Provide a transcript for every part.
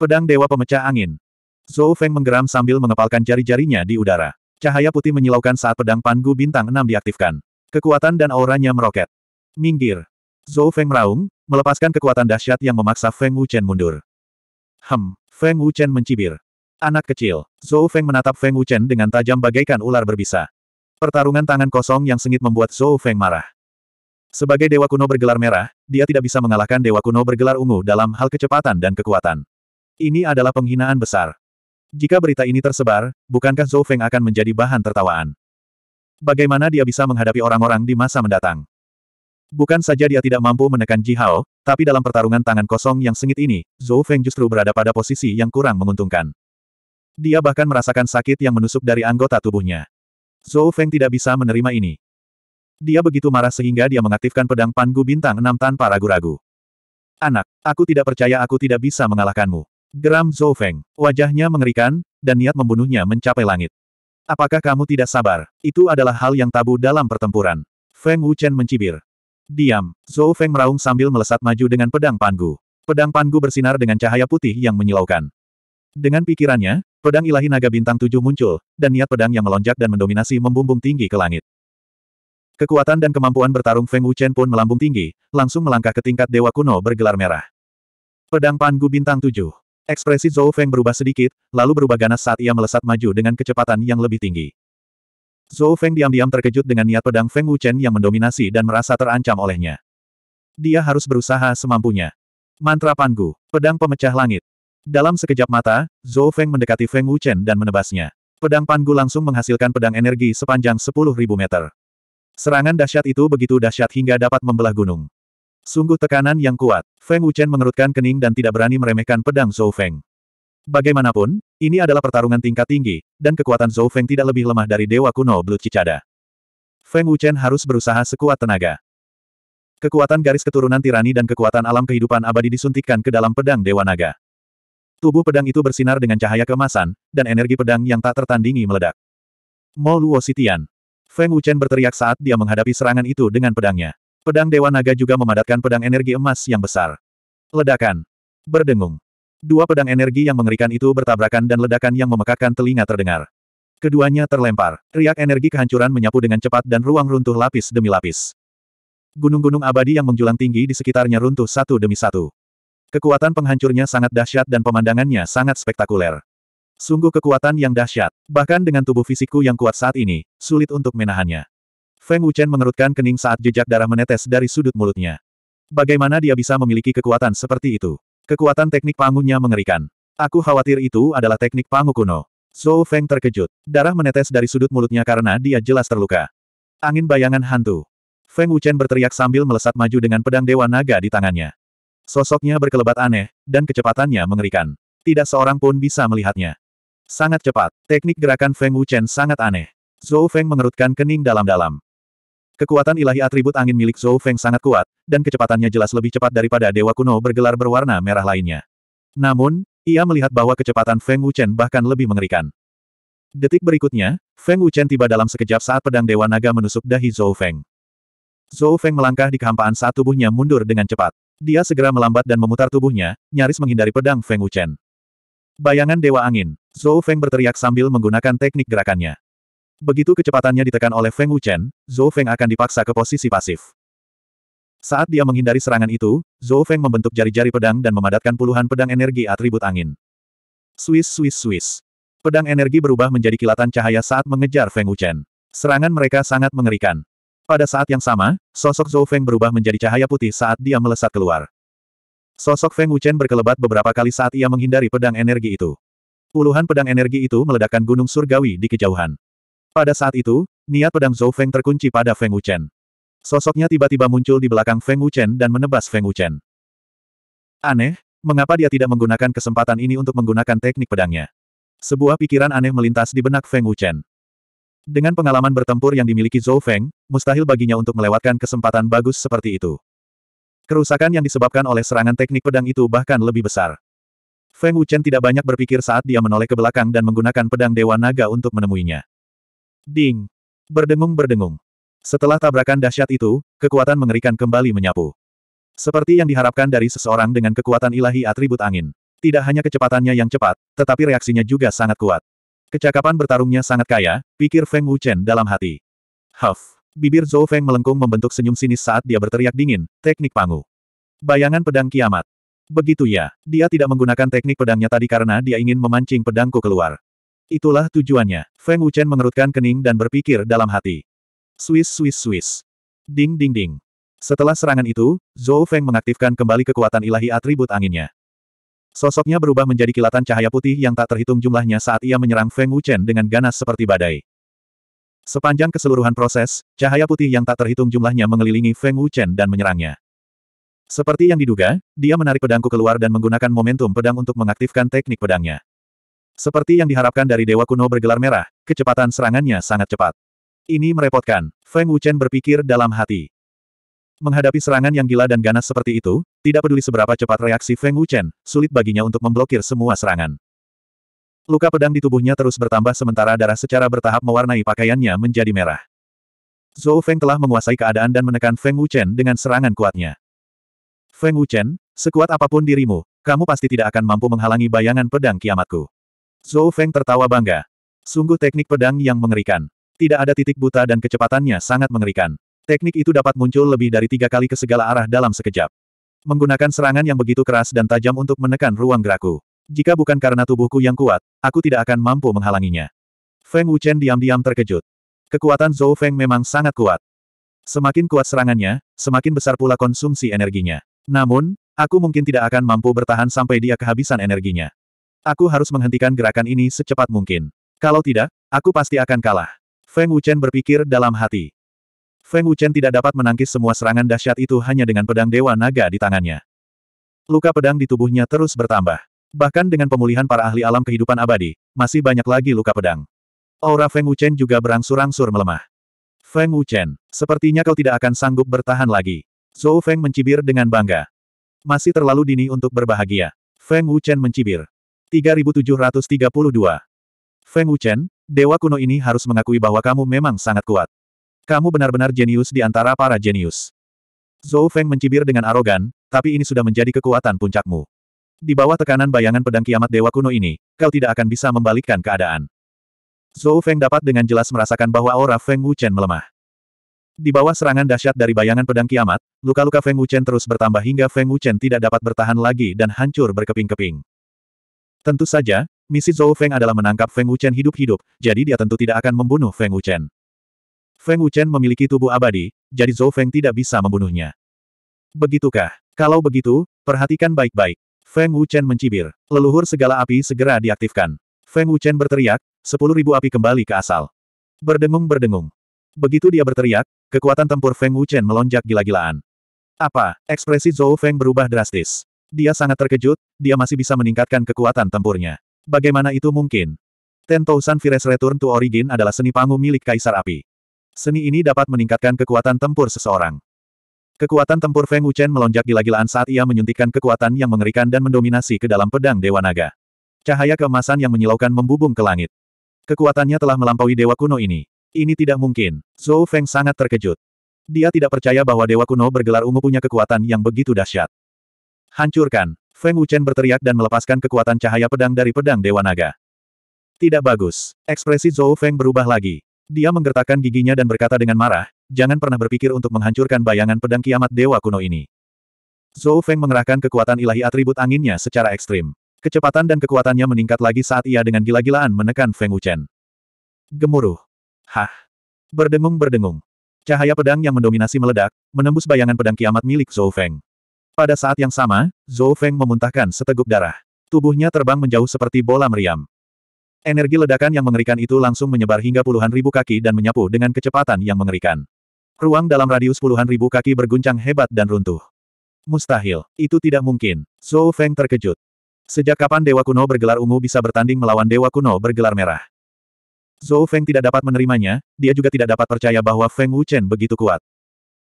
Pedang Dewa Pemecah Angin. Zhou Feng menggeram sambil mengepalkan jari-jarinya di udara. Cahaya putih menyilaukan saat pedang Pangu Bintang 6 diaktifkan. Kekuatan dan auranya meroket. Minggir. Zhou Feng meraung, melepaskan kekuatan dahsyat yang memaksa Feng Wuchen mundur. Hem, Feng Wuchen mencibir. Anak kecil, Zhou Feng menatap Feng Wuchen dengan tajam bagaikan ular berbisa. Pertarungan tangan kosong yang sengit membuat Zhou Feng marah. Sebagai dewa kuno bergelar merah, dia tidak bisa mengalahkan dewa kuno bergelar ungu dalam hal kecepatan dan kekuatan. Ini adalah penghinaan besar. Jika berita ini tersebar, bukankah Zhou Feng akan menjadi bahan tertawaan? Bagaimana dia bisa menghadapi orang-orang di masa mendatang? Bukan saja dia tidak mampu menekan Ji Hao, tapi dalam pertarungan tangan kosong yang sengit ini, Zhou Feng justru berada pada posisi yang kurang menguntungkan. Dia bahkan merasakan sakit yang menusuk dari anggota tubuhnya. Zhou Feng tidak bisa menerima ini. Dia begitu marah sehingga dia mengaktifkan pedang Pangu Bintang 6 tanpa ragu-ragu. Anak, aku tidak percaya aku tidak bisa mengalahkanmu. Geram Zhou Feng. Wajahnya mengerikan, dan niat membunuhnya mencapai langit. Apakah kamu tidak sabar? Itu adalah hal yang tabu dalam pertempuran. Feng Wuchen mencibir. Diam. Zhou Feng meraung sambil melesat maju dengan pedang panggu. Pedang panggu bersinar dengan cahaya putih yang menyilaukan. Dengan pikirannya, pedang ilahi naga bintang tujuh muncul, dan niat pedang yang melonjak dan mendominasi membumbung tinggi ke langit. Kekuatan dan kemampuan bertarung Feng Wuchen pun melambung tinggi, langsung melangkah ke tingkat dewa kuno bergelar merah. Pedang panggu bintang tujuh. Ekspresi Zhou Feng berubah sedikit, lalu berubah ganas saat ia melesat maju dengan kecepatan yang lebih tinggi. Zhou Feng diam-diam terkejut dengan niat pedang Feng Wuchen yang mendominasi dan merasa terancam olehnya. Dia harus berusaha semampunya. Mantra Panggu, pedang pemecah langit. Dalam sekejap mata, Zhou Feng mendekati Feng Wuchen dan menebasnya. Pedang Panggu langsung menghasilkan pedang energi sepanjang 10.000 meter. Serangan dahsyat itu begitu dahsyat hingga dapat membelah gunung. Sungguh tekanan yang kuat. Feng Wuchen mengerutkan kening dan tidak berani meremehkan pedang Zhou Feng. Bagaimanapun, ini adalah pertarungan tingkat tinggi, dan kekuatan Zhou Feng tidak lebih lemah dari Dewa Kuno Blood Cicada. Feng Wuchen harus berusaha sekuat tenaga. Kekuatan garis keturunan tirani dan kekuatan alam kehidupan abadi disuntikkan ke dalam pedang Dewa Naga. Tubuh pedang itu bersinar dengan cahaya kemasan, dan energi pedang yang tak tertandingi meledak. Mo Luo Sitian. Feng Wuchen berteriak saat dia menghadapi serangan itu dengan pedangnya. Pedang Dewa Naga juga memadatkan pedang energi emas yang besar. Ledakan. Berdengung. Dua pedang energi yang mengerikan itu bertabrakan dan ledakan yang memekakkan telinga terdengar. Keduanya terlempar. Riak energi kehancuran menyapu dengan cepat dan ruang runtuh lapis demi lapis. Gunung-gunung abadi yang menjulang tinggi di sekitarnya runtuh satu demi satu. Kekuatan penghancurnya sangat dahsyat dan pemandangannya sangat spektakuler. Sungguh kekuatan yang dahsyat, bahkan dengan tubuh fisikku yang kuat saat ini, sulit untuk menahannya. Feng Wuchen mengerutkan kening saat jejak darah menetes dari sudut mulutnya. Bagaimana dia bisa memiliki kekuatan seperti itu? Kekuatan teknik pangunya mengerikan. Aku khawatir itu adalah teknik pangu kuno. Zhou Feng terkejut. Darah menetes dari sudut mulutnya karena dia jelas terluka. Angin bayangan hantu. Feng Wuchen berteriak sambil melesat maju dengan pedang Dewa Naga di tangannya. Sosoknya berkelebat aneh, dan kecepatannya mengerikan. Tidak seorang pun bisa melihatnya. Sangat cepat, teknik gerakan Feng Wuchen sangat aneh. Zhou Feng mengerutkan kening dalam-dalam. Kekuatan ilahi atribut angin milik Zhou Feng sangat kuat, dan kecepatannya jelas lebih cepat daripada dewa kuno bergelar berwarna merah lainnya. Namun, ia melihat bahwa kecepatan Feng Wuchen bahkan lebih mengerikan. Detik berikutnya, Feng Wuchen tiba dalam sekejap saat pedang Dewa Naga menusuk dahi Zhou Feng. Zhou Feng melangkah di kehampaan saat tubuhnya mundur dengan cepat. Dia segera melambat dan memutar tubuhnya, nyaris menghindari pedang Feng Wuchen. Bayangan Dewa Angin, Zhou Feng berteriak sambil menggunakan teknik gerakannya. Begitu kecepatannya ditekan oleh Feng Wuchen, Zhou Feng akan dipaksa ke posisi pasif. Saat dia menghindari serangan itu, Zhou Feng membentuk jari-jari pedang dan memadatkan puluhan pedang energi atribut angin. Swiss Swiss Swiss. Pedang energi berubah menjadi kilatan cahaya saat mengejar Feng Wuchen. Serangan mereka sangat mengerikan. Pada saat yang sama, sosok Zhou Feng berubah menjadi cahaya putih saat dia melesat keluar. Sosok Feng Wuchen berkelebat beberapa kali saat ia menghindari pedang energi itu. Puluhan pedang energi itu meledakkan gunung surgawi di kejauhan. Pada saat itu, niat pedang Zhou Feng terkunci pada Feng Wuchen. Sosoknya tiba-tiba muncul di belakang Feng Wuchen dan menebas Feng Wuchen. Aneh, mengapa dia tidak menggunakan kesempatan ini untuk menggunakan teknik pedangnya? Sebuah pikiran aneh melintas di benak Feng Wuchen. Dengan pengalaman bertempur yang dimiliki Zhou Feng, mustahil baginya untuk melewatkan kesempatan bagus seperti itu. Kerusakan yang disebabkan oleh serangan teknik pedang itu bahkan lebih besar. Feng Wuchen tidak banyak berpikir saat dia menoleh ke belakang dan menggunakan pedang Dewa Naga untuk menemuinya. Ding! Berdengung-berdengung. Setelah tabrakan dahsyat itu, kekuatan mengerikan kembali menyapu. Seperti yang diharapkan dari seseorang dengan kekuatan ilahi atribut angin. Tidak hanya kecepatannya yang cepat, tetapi reaksinya juga sangat kuat. Kecakapan bertarungnya sangat kaya, pikir Feng Wuchen dalam hati. Huff! Bibir Zhou Feng melengkung membentuk senyum sinis saat dia berteriak dingin, teknik pangu. Bayangan pedang kiamat. Begitu ya, dia tidak menggunakan teknik pedangnya tadi karena dia ingin memancing pedangku keluar. Itulah tujuannya. Feng Wuchen mengerutkan kening dan berpikir dalam hati. Swiss Swiss Swiss. Ding ding ding. Setelah serangan itu, Zhou Feng mengaktifkan kembali kekuatan ilahi atribut anginnya. Sosoknya berubah menjadi kilatan cahaya putih yang tak terhitung jumlahnya saat ia menyerang Feng Wuchen dengan ganas seperti badai. Sepanjang keseluruhan proses, cahaya putih yang tak terhitung jumlahnya mengelilingi Feng Wuchen dan menyerangnya. Seperti yang diduga, dia menarik pedangku keluar dan menggunakan momentum pedang untuk mengaktifkan teknik pedangnya. Seperti yang diharapkan dari Dewa Kuno bergelar merah, kecepatan serangannya sangat cepat. Ini merepotkan, Feng Wuchen berpikir dalam hati. Menghadapi serangan yang gila dan ganas seperti itu, tidak peduli seberapa cepat reaksi Feng Wuchen, sulit baginya untuk memblokir semua serangan. Luka pedang di tubuhnya terus bertambah sementara darah secara bertahap mewarnai pakaiannya menjadi merah. Zhou Feng telah menguasai keadaan dan menekan Feng Wuchen dengan serangan kuatnya. Feng Wuchen, sekuat apapun dirimu, kamu pasti tidak akan mampu menghalangi bayangan pedang kiamatku. Zhou Feng tertawa bangga. Sungguh teknik pedang yang mengerikan. Tidak ada titik buta dan kecepatannya sangat mengerikan. Teknik itu dapat muncul lebih dari tiga kali ke segala arah dalam sekejap. Menggunakan serangan yang begitu keras dan tajam untuk menekan ruang gerakku. Jika bukan karena tubuhku yang kuat, aku tidak akan mampu menghalanginya. Feng Wuchen diam-diam terkejut. Kekuatan Zhou Feng memang sangat kuat. Semakin kuat serangannya, semakin besar pula konsumsi energinya. Namun, aku mungkin tidak akan mampu bertahan sampai dia kehabisan energinya. Aku harus menghentikan gerakan ini secepat mungkin. Kalau tidak, aku pasti akan kalah. Feng Wuchen berpikir dalam hati. Feng Wuchen tidak dapat menangkis semua serangan dahsyat itu hanya dengan pedang Dewa Naga di tangannya. Luka pedang di tubuhnya terus bertambah. Bahkan dengan pemulihan para ahli alam kehidupan abadi, masih banyak lagi luka pedang. Aura Feng Wuchen juga berangsur-angsur melemah. Feng Wuchen, sepertinya kau tidak akan sanggup bertahan lagi. Zhou Feng mencibir dengan bangga. Masih terlalu dini untuk berbahagia. Feng Wuchen mencibir. 3732. Feng Wuchen, dewa kuno ini harus mengakui bahwa kamu memang sangat kuat. Kamu benar-benar jenius di antara para jenius. Zhou Feng mencibir dengan arogan, tapi ini sudah menjadi kekuatan puncakmu. Di bawah tekanan bayangan pedang kiamat dewa kuno ini, kau tidak akan bisa membalikkan keadaan. Zhou Feng dapat dengan jelas merasakan bahwa aura Feng Wuchen melemah. Di bawah serangan dahsyat dari bayangan pedang kiamat, luka-luka Feng Wuchen terus bertambah hingga Feng Wuchen tidak dapat bertahan lagi dan hancur berkeping-keping. Tentu saja, misi Zhou Feng adalah menangkap Feng Wuchen hidup-hidup, jadi dia tentu tidak akan membunuh Feng Wuchen. Feng Wuchen memiliki tubuh abadi, jadi Zhou Feng tidak bisa membunuhnya. Begitukah? Kalau begitu, perhatikan baik-baik. Feng Wuchen mencibir. Leluhur segala api segera diaktifkan. Feng Wuchen berteriak, sepuluh ribu api kembali ke asal. Berdengung-berdengung. Begitu dia berteriak, kekuatan tempur Feng Wuchen melonjak gila-gilaan. Apa? Ekspresi Zhou Feng berubah drastis. Dia sangat terkejut, dia masih bisa meningkatkan kekuatan tempurnya. Bagaimana itu mungkin? Ten Thousand Fires Return to Origin adalah seni pangu milik Kaisar Api. Seni ini dapat meningkatkan kekuatan tempur seseorang. Kekuatan tempur Feng Wuchen melonjak gila-gilaan saat ia menyuntikkan kekuatan yang mengerikan dan mendominasi ke dalam pedang Dewa Naga. Cahaya keemasan yang menyilaukan membubung ke langit. Kekuatannya telah melampaui dewa kuno ini. Ini tidak mungkin. Zhou Feng sangat terkejut. Dia tidak percaya bahwa dewa kuno bergelar ungu punya kekuatan yang begitu dahsyat. Hancurkan! Feng Wuchen berteriak dan melepaskan kekuatan cahaya pedang dari pedang Dewa Naga. Tidak bagus. Ekspresi Zhou Feng berubah lagi. Dia menggertakkan giginya dan berkata dengan marah, jangan pernah berpikir untuk menghancurkan bayangan pedang kiamat Dewa kuno ini. Zhou Feng mengerahkan kekuatan ilahi atribut anginnya secara ekstrim. Kecepatan dan kekuatannya meningkat lagi saat ia dengan gila-gilaan menekan Feng Wuchen. Gemuruh. Hah. Berdengung-berdengung. Cahaya pedang yang mendominasi meledak, menembus bayangan pedang kiamat milik Zhou Feng. Pada saat yang sama, Zhou Feng memuntahkan seteguk darah. Tubuhnya terbang menjauh seperti bola meriam. Energi ledakan yang mengerikan itu langsung menyebar hingga puluhan ribu kaki dan menyapu dengan kecepatan yang mengerikan. Ruang dalam radius puluhan ribu kaki berguncang hebat dan runtuh. Mustahil, itu tidak mungkin. Zhou Feng terkejut. Sejak kapan Dewa Kuno bergelar ungu bisa bertanding melawan Dewa Kuno bergelar merah? Zhou Feng tidak dapat menerimanya, dia juga tidak dapat percaya bahwa Feng Wuchen begitu kuat.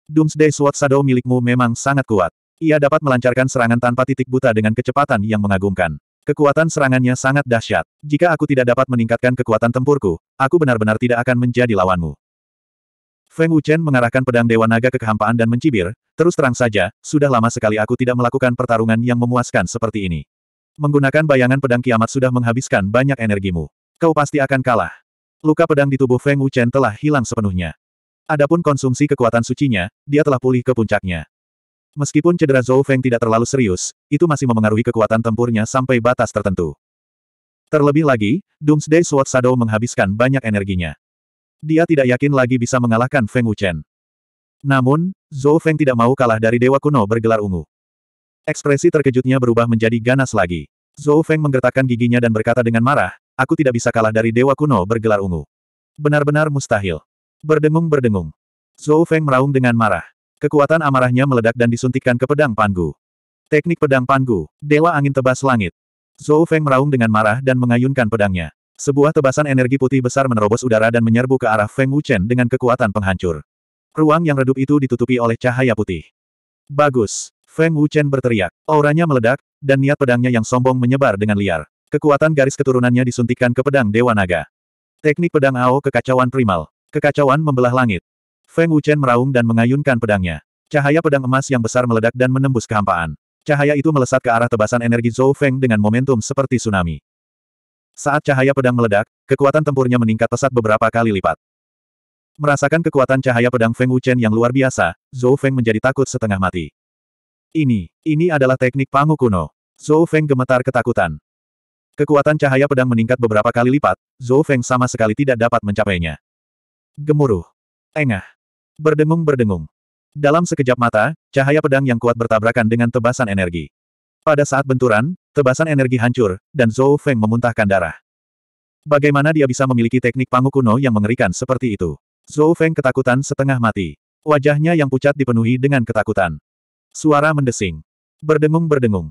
Doomsday Sword Shadow milikmu memang sangat kuat. Ia dapat melancarkan serangan tanpa titik buta dengan kecepatan yang mengagumkan. Kekuatan serangannya sangat dahsyat. Jika aku tidak dapat meningkatkan kekuatan tempurku, aku benar-benar tidak akan menjadi lawanmu. Feng Wuchen mengarahkan pedang Dewa Naga ke kehampaan dan mencibir, terus terang saja, sudah lama sekali aku tidak melakukan pertarungan yang memuaskan seperti ini. Menggunakan bayangan pedang kiamat sudah menghabiskan banyak energimu. Kau pasti akan kalah. Luka pedang di tubuh Feng Wuchen telah hilang sepenuhnya. Adapun konsumsi kekuatan sucinya, dia telah pulih ke puncaknya. Meskipun cedera Zhou Feng tidak terlalu serius, itu masih memengaruhi kekuatan tempurnya sampai batas tertentu. Terlebih lagi, Doomsday Sword Shadow menghabiskan banyak energinya. Dia tidak yakin lagi bisa mengalahkan Feng Wuchen. Namun, Zhou Feng tidak mau kalah dari dewa kuno bergelar ungu. Ekspresi terkejutnya berubah menjadi ganas lagi. Zhou Feng menggertakkan giginya dan berkata dengan marah, aku tidak bisa kalah dari dewa kuno bergelar ungu. Benar-benar mustahil. Berdengung-berdengung. Zhou Feng meraung dengan marah. Kekuatan amarahnya meledak dan disuntikkan ke pedang Panggu. Teknik pedang Panggu, Dewa Angin Tebas Langit. Zhou Feng meraung dengan marah dan mengayunkan pedangnya. Sebuah tebasan energi putih besar menerobos udara dan menyerbu ke arah Feng Wuchen dengan kekuatan penghancur. Ruang yang redup itu ditutupi oleh cahaya putih. Bagus! Feng Wuchen berteriak. Auranya meledak, dan niat pedangnya yang sombong menyebar dengan liar. Kekuatan garis keturunannya disuntikkan ke pedang Dewa Naga. Teknik pedang Ao kekacauan primal. Kekacauan membelah langit. Feng Wuchen meraung dan mengayunkan pedangnya. Cahaya pedang emas yang besar meledak dan menembus kehampaan. Cahaya itu melesat ke arah tebasan energi Zhou Feng dengan momentum seperti tsunami. Saat cahaya pedang meledak, kekuatan tempurnya meningkat pesat beberapa kali lipat. Merasakan kekuatan cahaya pedang Feng Wuchen yang luar biasa, Zhou Feng menjadi takut setengah mati. Ini, ini adalah teknik pangu kuno. Zhou Feng gemetar ketakutan. Kekuatan cahaya pedang meningkat beberapa kali lipat, Zhou Feng sama sekali tidak dapat mencapainya. Gemuruh. Engah. Berdengung-berdengung. Dalam sekejap mata, cahaya pedang yang kuat bertabrakan dengan tebasan energi. Pada saat benturan, tebasan energi hancur, dan Zhou Feng memuntahkan darah. Bagaimana dia bisa memiliki teknik pangu kuno yang mengerikan seperti itu? Zhou Feng ketakutan setengah mati. Wajahnya yang pucat dipenuhi dengan ketakutan. Suara mendesing. Berdengung-berdengung.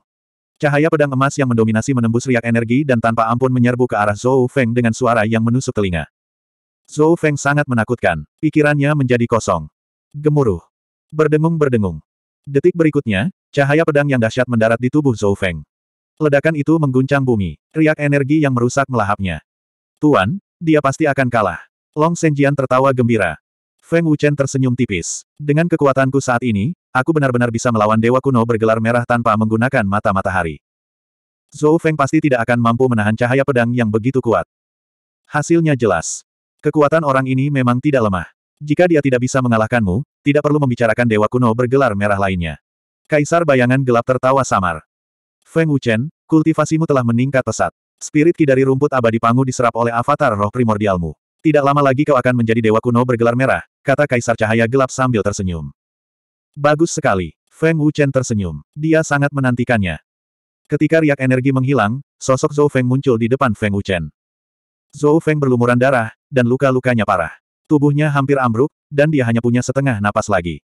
Cahaya pedang emas yang mendominasi menembus riak energi dan tanpa ampun menyerbu ke arah Zhou Feng dengan suara yang menusuk telinga. Zhou Feng sangat menakutkan, pikirannya menjadi kosong. Gemuruh. Berdengung-berdengung. Detik berikutnya, cahaya pedang yang dahsyat mendarat di tubuh Zhou Feng. Ledakan itu mengguncang bumi, riak energi yang merusak melahapnya. Tuan, dia pasti akan kalah. Long Senjian tertawa gembira. Feng Wuchen tersenyum tipis. Dengan kekuatanku saat ini, aku benar-benar bisa melawan Dewa Kuno bergelar merah tanpa menggunakan mata matahari. Zhou Feng pasti tidak akan mampu menahan cahaya pedang yang begitu kuat. Hasilnya jelas. Kekuatan orang ini memang tidak lemah. Jika dia tidak bisa mengalahkanmu, tidak perlu membicarakan dewa kuno bergelar merah lainnya. Kaisar bayangan gelap tertawa samar. Feng Wuchen, kultivasimu telah meningkat pesat. Spirit ki dari rumput abadi pangu diserap oleh avatar roh primordialmu. Tidak lama lagi kau akan menjadi dewa kuno bergelar merah, kata Kaisar Cahaya Gelap sambil tersenyum. Bagus sekali. Feng Wuchen tersenyum. Dia sangat menantikannya. Ketika riak energi menghilang, sosok Zhou Feng muncul di depan Feng Wuchen. Zhou Feng berlumuran darah, dan luka-lukanya parah. Tubuhnya hampir ambruk, dan dia hanya punya setengah napas lagi.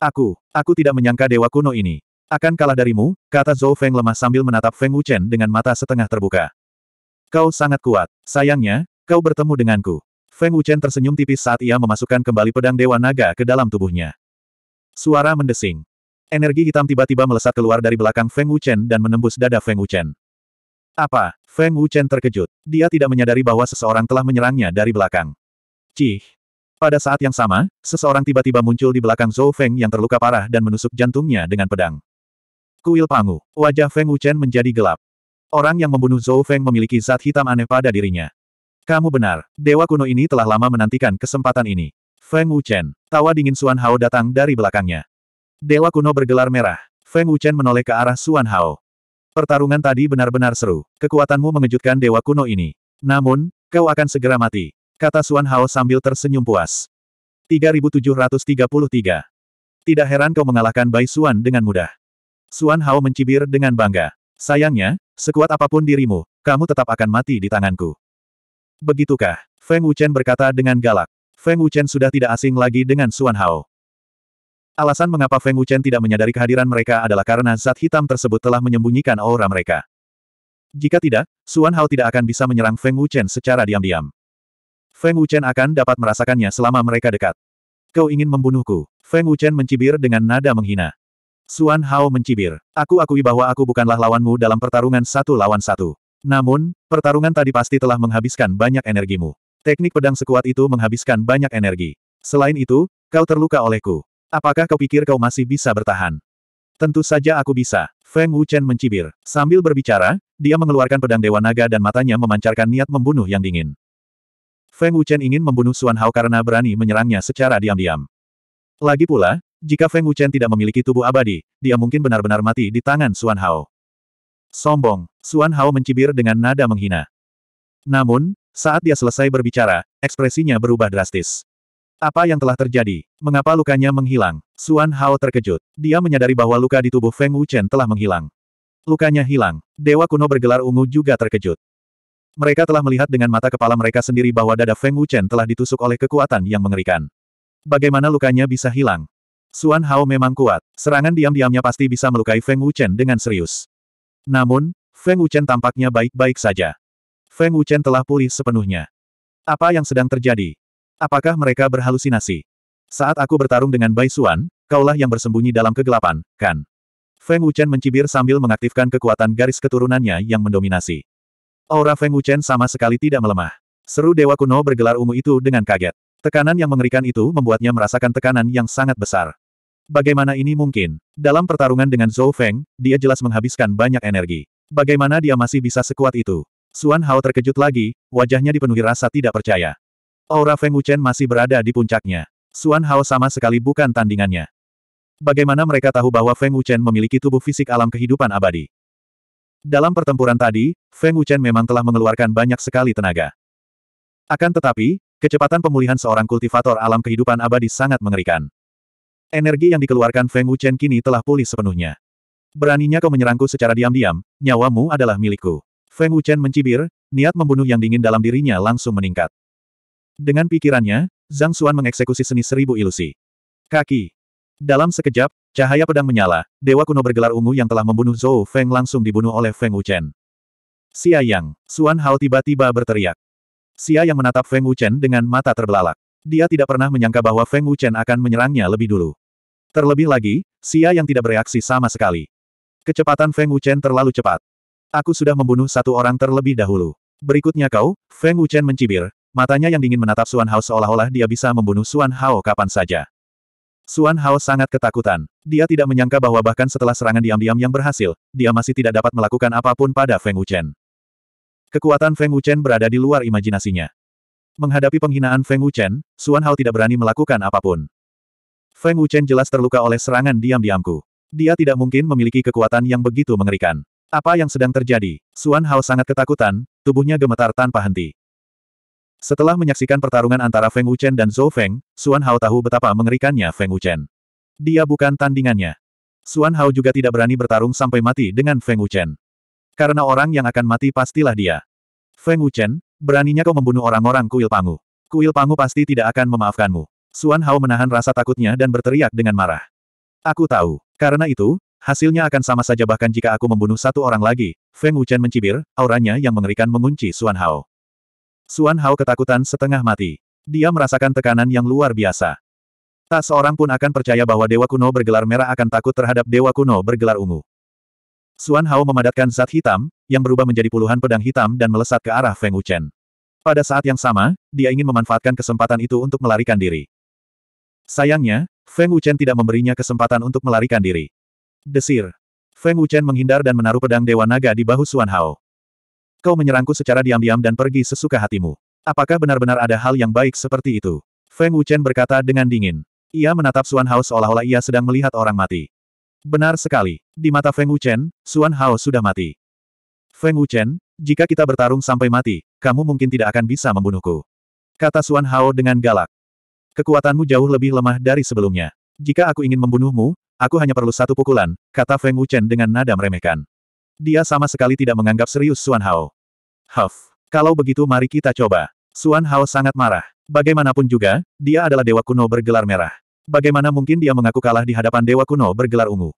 Aku, aku tidak menyangka dewa kuno ini. Akan kalah darimu, kata Zhou Feng lemah sambil menatap Feng Wuchen dengan mata setengah terbuka. Kau sangat kuat. Sayangnya, kau bertemu denganku. Feng Wuchen tersenyum tipis saat ia memasukkan kembali pedang Dewa Naga ke dalam tubuhnya. Suara mendesing. Energi hitam tiba-tiba melesat keluar dari belakang Feng Wuchen dan menembus dada Feng Wuchen. Apa? Feng Wuchen terkejut. Dia tidak menyadari bahwa seseorang telah menyerangnya dari belakang. Cih. Pada saat yang sama, seseorang tiba-tiba muncul di belakang Zhou Feng yang terluka parah dan menusuk jantungnya dengan pedang. Kuil Pangu. Wajah Feng Wuchen menjadi gelap. Orang yang membunuh Zhou Feng memiliki zat hitam aneh pada dirinya. Kamu benar, dewa kuno ini telah lama menantikan kesempatan ini. Feng Wuchen. Tawa dingin Suan Hao datang dari belakangnya. Dewa kuno bergelar merah. Feng Wuchen menoleh ke arah Suan Hao. Pertarungan tadi benar-benar seru. Kekuatanmu mengejutkan dewa kuno ini. Namun, kau akan segera mati. Kata Suan Hao sambil tersenyum puas. 3733. Tidak heran kau mengalahkan Bai Suan dengan mudah. Suan Hao mencibir dengan bangga. Sayangnya, sekuat apapun dirimu, kamu tetap akan mati di tanganku. Begitukah? Feng Wuchen berkata dengan galak. Feng Wuchen sudah tidak asing lagi dengan Suan Hao. Alasan mengapa Feng Wuchen tidak menyadari kehadiran mereka adalah karena zat hitam tersebut telah menyembunyikan aura mereka. Jika tidak, Suan Hao tidak akan bisa menyerang Feng Wuchen secara diam-diam. Feng Wuchen akan dapat merasakannya selama mereka dekat. Kau ingin membunuhku? Feng Wuchen mencibir dengan nada menghina. Suan Hao mencibir. Aku akui bahwa aku bukanlah lawanmu dalam pertarungan satu lawan satu. Namun, pertarungan tadi pasti telah menghabiskan banyak energimu. Teknik pedang sekuat itu menghabiskan banyak energi. Selain itu, kau terluka olehku. Apakah kau pikir kau masih bisa bertahan? Tentu saja aku bisa. Feng Wuchen mencibir. Sambil berbicara, dia mengeluarkan pedang Dewa Naga dan matanya memancarkan niat membunuh yang dingin. Feng Wuchen ingin membunuh Xuan Hao karena berani menyerangnya secara diam-diam. Lagi pula, jika Feng Wuchen tidak memiliki tubuh abadi, dia mungkin benar-benar mati di tangan Xuan Hao. Sombong, Xuan Hao mencibir dengan nada menghina. Namun, saat dia selesai berbicara, ekspresinya berubah drastis. Apa yang telah terjadi? Mengapa lukanya menghilang? Suan Hao terkejut. Dia menyadari bahwa luka di tubuh Feng Wuchen telah menghilang. Lukanya hilang. Dewa kuno bergelar ungu juga terkejut. Mereka telah melihat dengan mata kepala mereka sendiri bahwa dada Feng Wuchen telah ditusuk oleh kekuatan yang mengerikan. Bagaimana lukanya bisa hilang? Suan Hao memang kuat. Serangan diam-diamnya pasti bisa melukai Feng Wuchen dengan serius. Namun, Feng Wuchen tampaknya baik-baik saja. Feng Wuchen telah pulih sepenuhnya. Apa yang sedang terjadi? Apakah mereka berhalusinasi? Saat aku bertarung dengan Bai Xuan, kaulah yang bersembunyi dalam kegelapan, kan? Feng Wuchen mencibir sambil mengaktifkan kekuatan garis keturunannya yang mendominasi. Aura Feng Wuchen sama sekali tidak melemah. Seru Dewa Kuno bergelar ungu itu dengan kaget. Tekanan yang mengerikan itu membuatnya merasakan tekanan yang sangat besar. Bagaimana ini mungkin? Dalam pertarungan dengan Zhou Feng, dia jelas menghabiskan banyak energi. Bagaimana dia masih bisa sekuat itu? Suan Hao terkejut lagi, wajahnya dipenuhi rasa tidak percaya. Aura Feng Wuchen masih berada di puncaknya. Suan Hao sama sekali bukan tandingannya. Bagaimana mereka tahu bahwa Feng Wuchen memiliki tubuh fisik alam kehidupan abadi? Dalam pertempuran tadi, Feng Wuchen memang telah mengeluarkan banyak sekali tenaga. Akan tetapi, kecepatan pemulihan seorang kultivator alam kehidupan abadi sangat mengerikan. Energi yang dikeluarkan Feng Wuchen kini telah pulih sepenuhnya. Beraninya kau menyerangku secara diam-diam, nyawamu adalah milikku. Feng Wuchen mencibir, niat membunuh yang dingin dalam dirinya langsung meningkat. Dengan pikirannya, Zhang Xuan mengeksekusi seni seribu ilusi. Kaki. Dalam sekejap, cahaya pedang menyala, dewa kuno bergelar ungu yang telah membunuh Zhou Feng langsung dibunuh oleh Feng Wuchen. Xia Yang, Xuan Hao tiba-tiba berteriak. Xia Yang menatap Feng Wuchen dengan mata terbelalak. Dia tidak pernah menyangka bahwa Feng Wuchen akan menyerangnya lebih dulu. Terlebih lagi, Xia Yang tidak bereaksi sama sekali. Kecepatan Feng Wuchen terlalu cepat. Aku sudah membunuh satu orang terlebih dahulu. Berikutnya kau, Feng Wuchen mencibir, Matanya yang dingin menatap Suan Hao seolah-olah dia bisa membunuh Suan Hao kapan saja. Suan Hao sangat ketakutan. Dia tidak menyangka bahwa bahkan setelah serangan diam-diam yang berhasil, dia masih tidak dapat melakukan apapun pada Feng Wuchen. Kekuatan Feng Wuchen berada di luar imajinasinya. Menghadapi penghinaan Feng Wuchen, Suan Hao tidak berani melakukan apapun. Feng Wuchen jelas terluka oleh serangan diam-diamku. Dia tidak mungkin memiliki kekuatan yang begitu mengerikan. Apa yang sedang terjadi? Suan Hao sangat ketakutan, tubuhnya gemetar tanpa henti. Setelah menyaksikan pertarungan antara Feng Wuchen dan Zhou Feng, Suan Hao tahu betapa mengerikannya Feng Wuchen. Dia bukan tandingannya. Suan Hao juga tidak berani bertarung sampai mati dengan Feng Wuchen. Karena orang yang akan mati pastilah dia. Feng Wuchen, beraninya kau membunuh orang-orang kuil pangu. Kuil pangu pasti tidak akan memaafkanmu. Suan Hao menahan rasa takutnya dan berteriak dengan marah. Aku tahu. Karena itu, hasilnya akan sama saja bahkan jika aku membunuh satu orang lagi. Feng Wuchen mencibir, auranya yang mengerikan mengunci Suan Hao. Suan Hao ketakutan setengah mati. Dia merasakan tekanan yang luar biasa. Tak seorang pun akan percaya bahwa Dewa Kuno bergelar merah akan takut terhadap Dewa Kuno bergelar ungu. Suan Hao memadatkan zat hitam, yang berubah menjadi puluhan pedang hitam dan melesat ke arah Feng Wuchen. Pada saat yang sama, dia ingin memanfaatkan kesempatan itu untuk melarikan diri. Sayangnya, Feng Wuchen tidak memberinya kesempatan untuk melarikan diri. Desir. Feng Wuchen menghindar dan menaruh pedang Dewa Naga di bahu Suan Hao. Kau menyerangku secara diam-diam dan pergi sesuka hatimu. Apakah benar-benar ada hal yang baik seperti itu? Feng Wuchen berkata dengan dingin. Ia menatap Suan Hao seolah-olah ia sedang melihat orang mati. Benar sekali. Di mata Feng Wuchen, Suan Hao sudah mati. Feng Wuchen, jika kita bertarung sampai mati, kamu mungkin tidak akan bisa membunuhku. Kata Suan Hao dengan galak. Kekuatanmu jauh lebih lemah dari sebelumnya. Jika aku ingin membunuhmu, aku hanya perlu satu pukulan, kata Feng Wuchen dengan nada meremehkan. Dia sama sekali tidak menganggap serius Suan Hao. Huff. Kalau begitu mari kita coba. Suan Hao sangat marah. Bagaimanapun juga, dia adalah dewa kuno bergelar merah. Bagaimana mungkin dia mengaku kalah di hadapan dewa kuno bergelar ungu?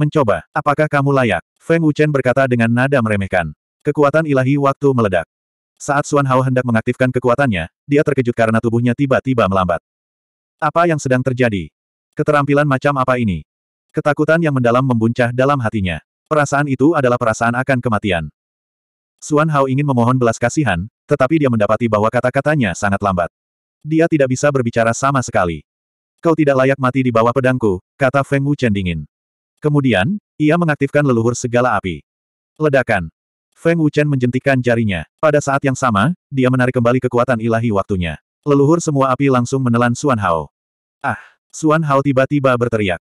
Mencoba, apakah kamu layak? Feng Wuchen berkata dengan nada meremehkan. Kekuatan ilahi waktu meledak. Saat Suan Hao hendak mengaktifkan kekuatannya, dia terkejut karena tubuhnya tiba-tiba melambat. Apa yang sedang terjadi? Keterampilan macam apa ini? Ketakutan yang mendalam membuncah dalam hatinya. Perasaan itu adalah perasaan akan kematian. Suan Hao ingin memohon belas kasihan, tetapi dia mendapati bahwa kata-katanya sangat lambat. Dia tidak bisa berbicara sama sekali. Kau tidak layak mati di bawah pedangku, kata Feng Wuchen dingin. Kemudian, ia mengaktifkan leluhur segala api. Ledakan. Feng Wu Chen menjentikkan jarinya. Pada saat yang sama, dia menarik kembali kekuatan ilahi waktunya. Leluhur semua api langsung menelan Suan Hao. Ah! Suan Hao tiba-tiba berteriak.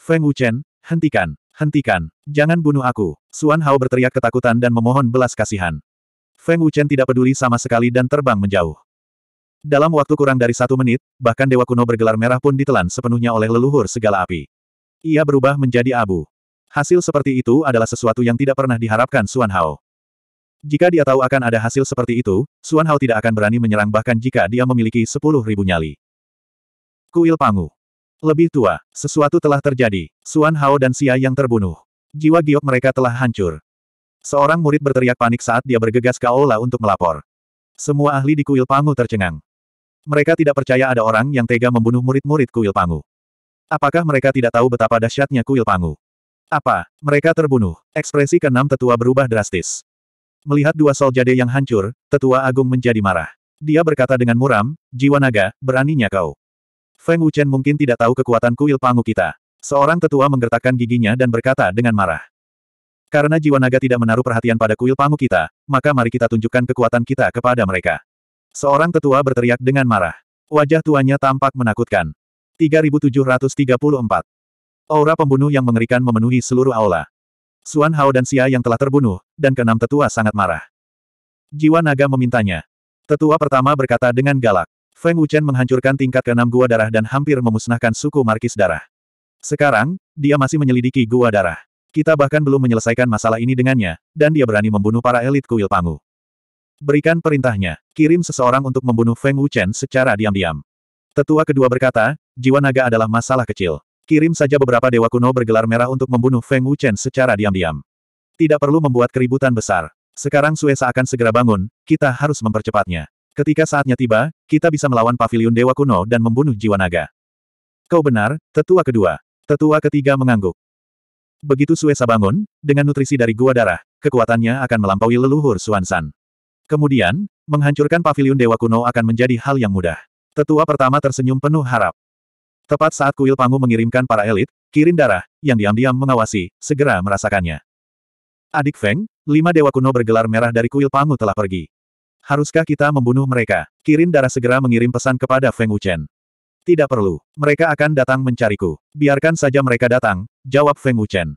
Feng Wu Chen, hentikan. Hentikan. Jangan bunuh aku. Suan Hao berteriak ketakutan dan memohon belas kasihan. Feng Wuchen tidak peduli sama sekali dan terbang menjauh. Dalam waktu kurang dari satu menit, bahkan Dewa Kuno bergelar merah pun ditelan sepenuhnya oleh leluhur segala api. Ia berubah menjadi abu. Hasil seperti itu adalah sesuatu yang tidak pernah diharapkan Suan Hao. Jika dia tahu akan ada hasil seperti itu, Suan Hao tidak akan berani menyerang bahkan jika dia memiliki sepuluh ribu nyali. Kuil Pangu lebih tua, sesuatu telah terjadi. Suan Hao dan Xia yang terbunuh. Jiwa giok mereka telah hancur. Seorang murid berteriak panik saat dia bergegas ke aula untuk melapor. Semua ahli di kuil Pangu tercengang. Mereka tidak percaya ada orang yang tega membunuh murid-murid kuil Pangu. Apakah mereka tidak tahu betapa dahsyatnya kuil Pangu? Apa? Mereka terbunuh. Ekspresi keenam tetua berubah drastis. Melihat dua sol jade yang hancur, tetua agung menjadi marah. Dia berkata dengan muram, jiwa naga, beraninya kau. Feng Wuchen mungkin tidak tahu kekuatan kuil pangu kita. Seorang tetua menggertakkan giginya dan berkata dengan marah. Karena jiwa naga tidak menaruh perhatian pada kuil pangu kita, maka mari kita tunjukkan kekuatan kita kepada mereka. Seorang tetua berteriak dengan marah. Wajah tuanya tampak menakutkan. 3734. Aura pembunuh yang mengerikan memenuhi seluruh aula. Suan Hao dan Xia yang telah terbunuh, dan keenam tetua sangat marah. Jiwa naga memintanya. Tetua pertama berkata dengan galak. Feng Wuchen menghancurkan tingkat keenam gua darah dan hampir memusnahkan suku Markis Darah. Sekarang, dia masih menyelidiki gua darah. Kita bahkan belum menyelesaikan masalah ini dengannya, dan dia berani membunuh para elit kuil Pangu. Berikan perintahnya, kirim seseorang untuk membunuh Feng Wuchen secara diam-diam. Tetua kedua berkata, jiwa naga adalah masalah kecil. Kirim saja beberapa dewa kuno bergelar merah untuk membunuh Feng Wuchen secara diam-diam. Tidak perlu membuat keributan besar. Sekarang Suesa akan segera bangun, kita harus mempercepatnya. Ketika saatnya tiba, kita bisa melawan pavilion Dewa Kuno dan membunuh jiwa naga. Kau benar, tetua kedua. Tetua ketiga mengangguk. Begitu Suesa bangun, dengan nutrisi dari gua darah, kekuatannya akan melampaui leluhur Suansan. Kemudian, menghancurkan pavilion Dewa Kuno akan menjadi hal yang mudah. Tetua pertama tersenyum penuh harap. Tepat saat kuil Pangu mengirimkan para elit, Kirin Darah, yang diam-diam mengawasi, segera merasakannya. Adik Feng, lima Dewa Kuno bergelar merah dari kuil Pangu telah pergi. Haruskah kita membunuh mereka? Kirin darah segera mengirim pesan kepada Feng Wuchen. Tidak perlu. Mereka akan datang mencariku. Biarkan saja mereka datang, jawab Feng Wuchen.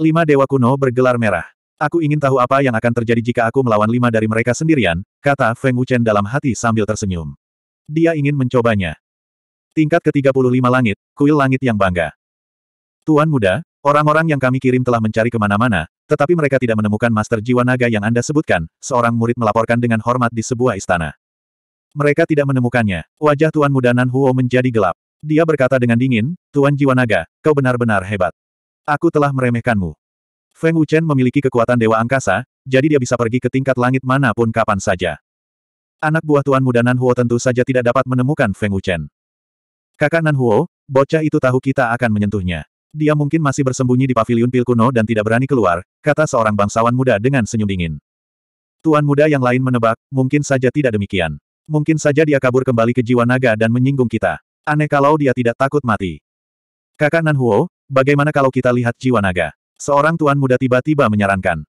Lima dewa kuno bergelar merah. Aku ingin tahu apa yang akan terjadi jika aku melawan lima dari mereka sendirian, kata Feng Wuchen dalam hati sambil tersenyum. Dia ingin mencobanya. Tingkat ke-35 langit, kuil langit yang bangga. Tuan muda, Orang-orang yang kami kirim telah mencari kemana-mana, tetapi mereka tidak menemukan Master Jiwa Naga yang Anda sebutkan, seorang murid melaporkan dengan hormat di sebuah istana. Mereka tidak menemukannya. Wajah Tuan Muda Nan Huo menjadi gelap. Dia berkata dengan dingin, Tuan Jiwa Naga, kau benar-benar hebat. Aku telah meremehkanmu. Feng Wuchen memiliki kekuatan Dewa Angkasa, jadi dia bisa pergi ke tingkat langit manapun kapan saja. Anak buah Tuan Muda Nan Huo tentu saja tidak dapat menemukan Feng Wuchen. Kakak Nan Huo, bocah itu tahu kita akan menyentuhnya. Dia mungkin masih bersembunyi di pavilion pil kuno dan tidak berani keluar, kata seorang bangsawan muda dengan senyum dingin. Tuan muda yang lain menebak, mungkin saja tidak demikian. Mungkin saja dia kabur kembali ke jiwa naga dan menyinggung kita. Aneh kalau dia tidak takut mati. Kakak Nanhuo, bagaimana kalau kita lihat jiwa naga? Seorang tuan muda tiba-tiba menyarankan.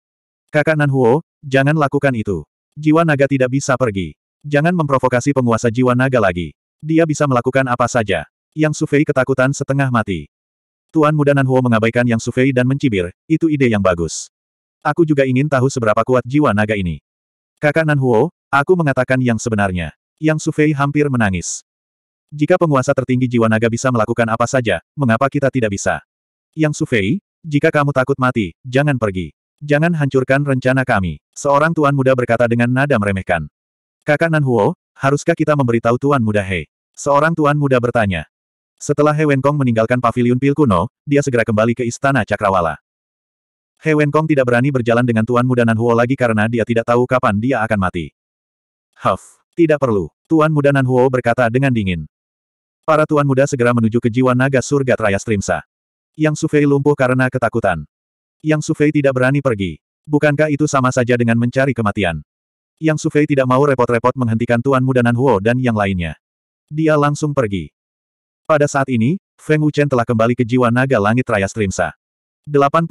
Kakak Nanhuo, jangan lakukan itu. Jiwa naga tidak bisa pergi. Jangan memprovokasi penguasa jiwa naga lagi. Dia bisa melakukan apa saja. Yang Sufei ketakutan setengah mati. Tuan Muda Nanhuo mengabaikan yang Sufei dan mencibir, itu ide yang bagus. Aku juga ingin tahu seberapa kuat jiwa naga ini. Kakak Nanhuo, aku mengatakan yang sebenarnya. Yang Sufei hampir menangis. Jika penguasa tertinggi jiwa naga bisa melakukan apa saja, mengapa kita tidak bisa? Yang Sufei, jika kamu takut mati, jangan pergi. Jangan hancurkan rencana kami. Seorang tuan muda berkata dengan nada meremehkan. Kakak Nanhuo, haruskah kita memberitahu tuan muda Hei? Seorang tuan muda bertanya. Setelah He Wenkong meninggalkan Pavilion pil kuno, dia segera kembali ke istana Cakrawala. He Wenkong tidak berani berjalan dengan Tuan Muda Huo lagi karena dia tidak tahu kapan dia akan mati. Huff, tidak perlu. Tuan Muda Huo berkata dengan dingin. Para tuan muda segera menuju ke jiwa naga surga Traya Strimsa. Yang Sufei lumpuh karena ketakutan. Yang Sufei tidak berani pergi. Bukankah itu sama saja dengan mencari kematian? Yang Sufei tidak mau repot-repot menghentikan Tuan Muda Huo dan yang lainnya. Dia langsung pergi. Pada saat ini, Feng Wuchen telah kembali ke jiwa naga langit Raya Strimsa. 85.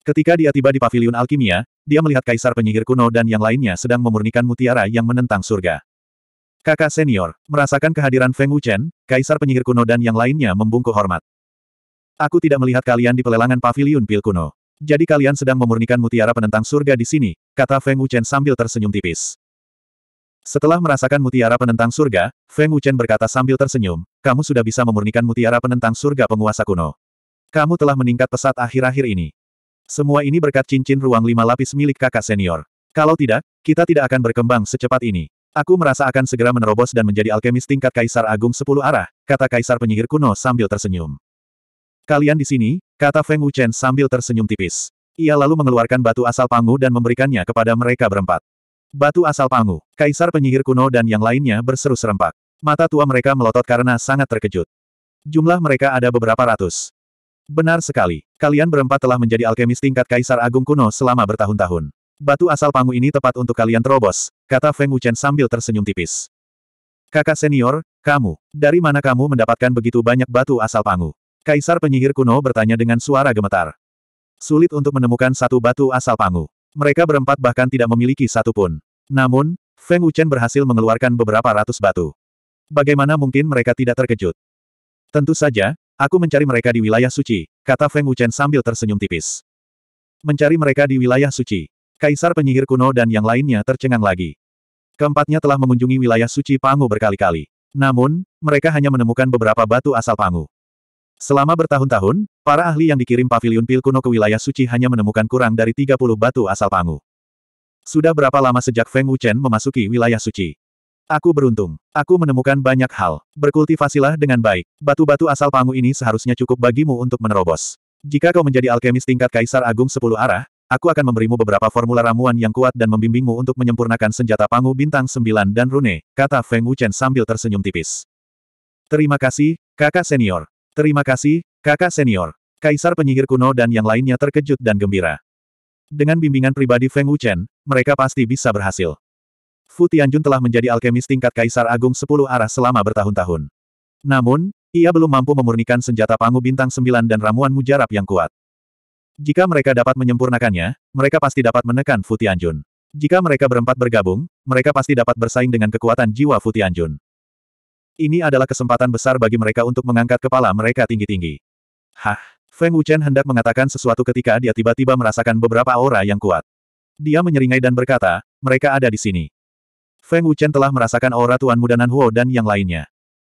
Ketika dia tiba di Paviliun alkimia, dia melihat kaisar penyihir kuno dan yang lainnya sedang memurnikan mutiara yang menentang surga. Kakak senior, merasakan kehadiran Feng Wuchen, kaisar penyihir kuno dan yang lainnya membungkuk hormat. Aku tidak melihat kalian di pelelangan Paviliun pil kuno. Jadi kalian sedang memurnikan mutiara penentang surga di sini, kata Feng Wuchen sambil tersenyum tipis. Setelah merasakan mutiara penentang surga, Feng Wuchen berkata sambil tersenyum, kamu sudah bisa memurnikan mutiara penentang surga penguasa kuno. Kamu telah meningkat pesat akhir-akhir ini. Semua ini berkat cincin ruang lima lapis milik kakak senior. Kalau tidak, kita tidak akan berkembang secepat ini. Aku merasa akan segera menerobos dan menjadi alkemis tingkat Kaisar Agung sepuluh arah, kata Kaisar Penyihir Kuno sambil tersenyum. Kalian di sini, kata Feng Wuchen sambil tersenyum tipis. Ia lalu mengeluarkan batu asal pangu dan memberikannya kepada mereka berempat. Batu asal pangu, Kaisar Penyihir Kuno dan yang lainnya berseru serempak. Mata tua mereka melotot karena sangat terkejut. Jumlah mereka ada beberapa ratus. Benar sekali, kalian berempat telah menjadi alkemis tingkat Kaisar Agung kuno selama bertahun-tahun. Batu asal pangu ini tepat untuk kalian terobos, kata Feng Wuchen sambil tersenyum tipis. Kakak senior, kamu, dari mana kamu mendapatkan begitu banyak batu asal pangu? Kaisar penyihir kuno bertanya dengan suara gemetar. Sulit untuk menemukan satu batu asal pangu. Mereka berempat bahkan tidak memiliki satu pun. Namun, Feng Wuchen berhasil mengeluarkan beberapa ratus batu. Bagaimana mungkin mereka tidak terkejut? Tentu saja, aku mencari mereka di wilayah suci, kata Feng Wuchen sambil tersenyum tipis. Mencari mereka di wilayah suci. Kaisar penyihir kuno dan yang lainnya tercengang lagi. Keempatnya telah mengunjungi wilayah suci Pangu berkali-kali. Namun, mereka hanya menemukan beberapa batu asal Pangu. Selama bertahun-tahun, para ahli yang dikirim pavilion pil kuno ke wilayah suci hanya menemukan kurang dari 30 batu asal Pangu. Sudah berapa lama sejak Feng Wuchen memasuki wilayah suci? Aku beruntung. Aku menemukan banyak hal. Berkultivasilah dengan baik. Batu-batu asal Pangu ini seharusnya cukup bagimu untuk menerobos. Jika kau menjadi alkemis tingkat Kaisar Agung 10 arah, aku akan memberimu beberapa formula ramuan yang kuat dan membimbingmu untuk menyempurnakan senjata Pangu Bintang 9 dan Rune, kata Feng Wuchen sambil tersenyum tipis. Terima kasih, kakak senior. Terima kasih, kakak senior. Kaisar penyihir kuno dan yang lainnya terkejut dan gembira. Dengan bimbingan pribadi Feng Wuchen, mereka pasti bisa berhasil. Fu Tianjun telah menjadi alkemis tingkat Kaisar Agung Sepuluh Arah selama bertahun-tahun. Namun, ia belum mampu memurnikan senjata pangu bintang sembilan dan ramuan mujarab yang kuat. Jika mereka dapat menyempurnakannya, mereka pasti dapat menekan Fu Tianjun. Jika mereka berempat bergabung, mereka pasti dapat bersaing dengan kekuatan jiwa Fu Tianjun. Ini adalah kesempatan besar bagi mereka untuk mengangkat kepala mereka tinggi-tinggi. Hah, Feng Wuchen hendak mengatakan sesuatu ketika dia tiba-tiba merasakan beberapa aura yang kuat. Dia menyeringai dan berkata, mereka ada di sini. Feng Wuchen telah merasakan aura Tuan Muda Huo dan yang lainnya.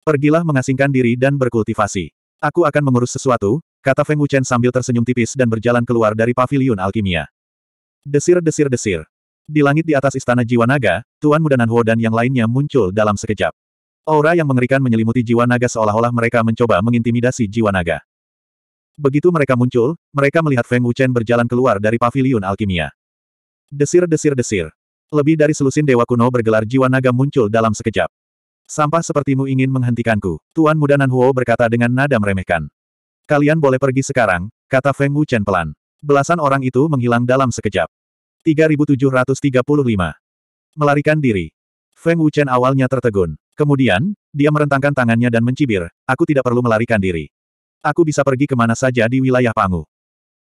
Pergilah mengasingkan diri dan berkultivasi. Aku akan mengurus sesuatu, kata Feng Wuchen sambil tersenyum tipis dan berjalan keluar dari paviliun alkimia. Desir-desir-desir. Di langit di atas istana jiwa naga, Tuan Muda Huo dan yang lainnya muncul dalam sekejap. Aura yang mengerikan menyelimuti jiwa naga seolah-olah mereka mencoba mengintimidasi jiwa naga. Begitu mereka muncul, mereka melihat Feng Wuchen berjalan keluar dari paviliun alkimia. Desir-desir-desir. Lebih dari selusin dewa kuno bergelar jiwa naga muncul dalam sekejap. Sampah sepertimu ingin menghentikanku, Tuan Muda Huo berkata dengan nada meremehkan. Kalian boleh pergi sekarang, kata Feng Wuchen pelan. Belasan orang itu menghilang dalam sekejap. 3735. Melarikan diri. Feng Wuchen awalnya tertegun. Kemudian, dia merentangkan tangannya dan mencibir, aku tidak perlu melarikan diri. Aku bisa pergi kemana saja di wilayah Pangu.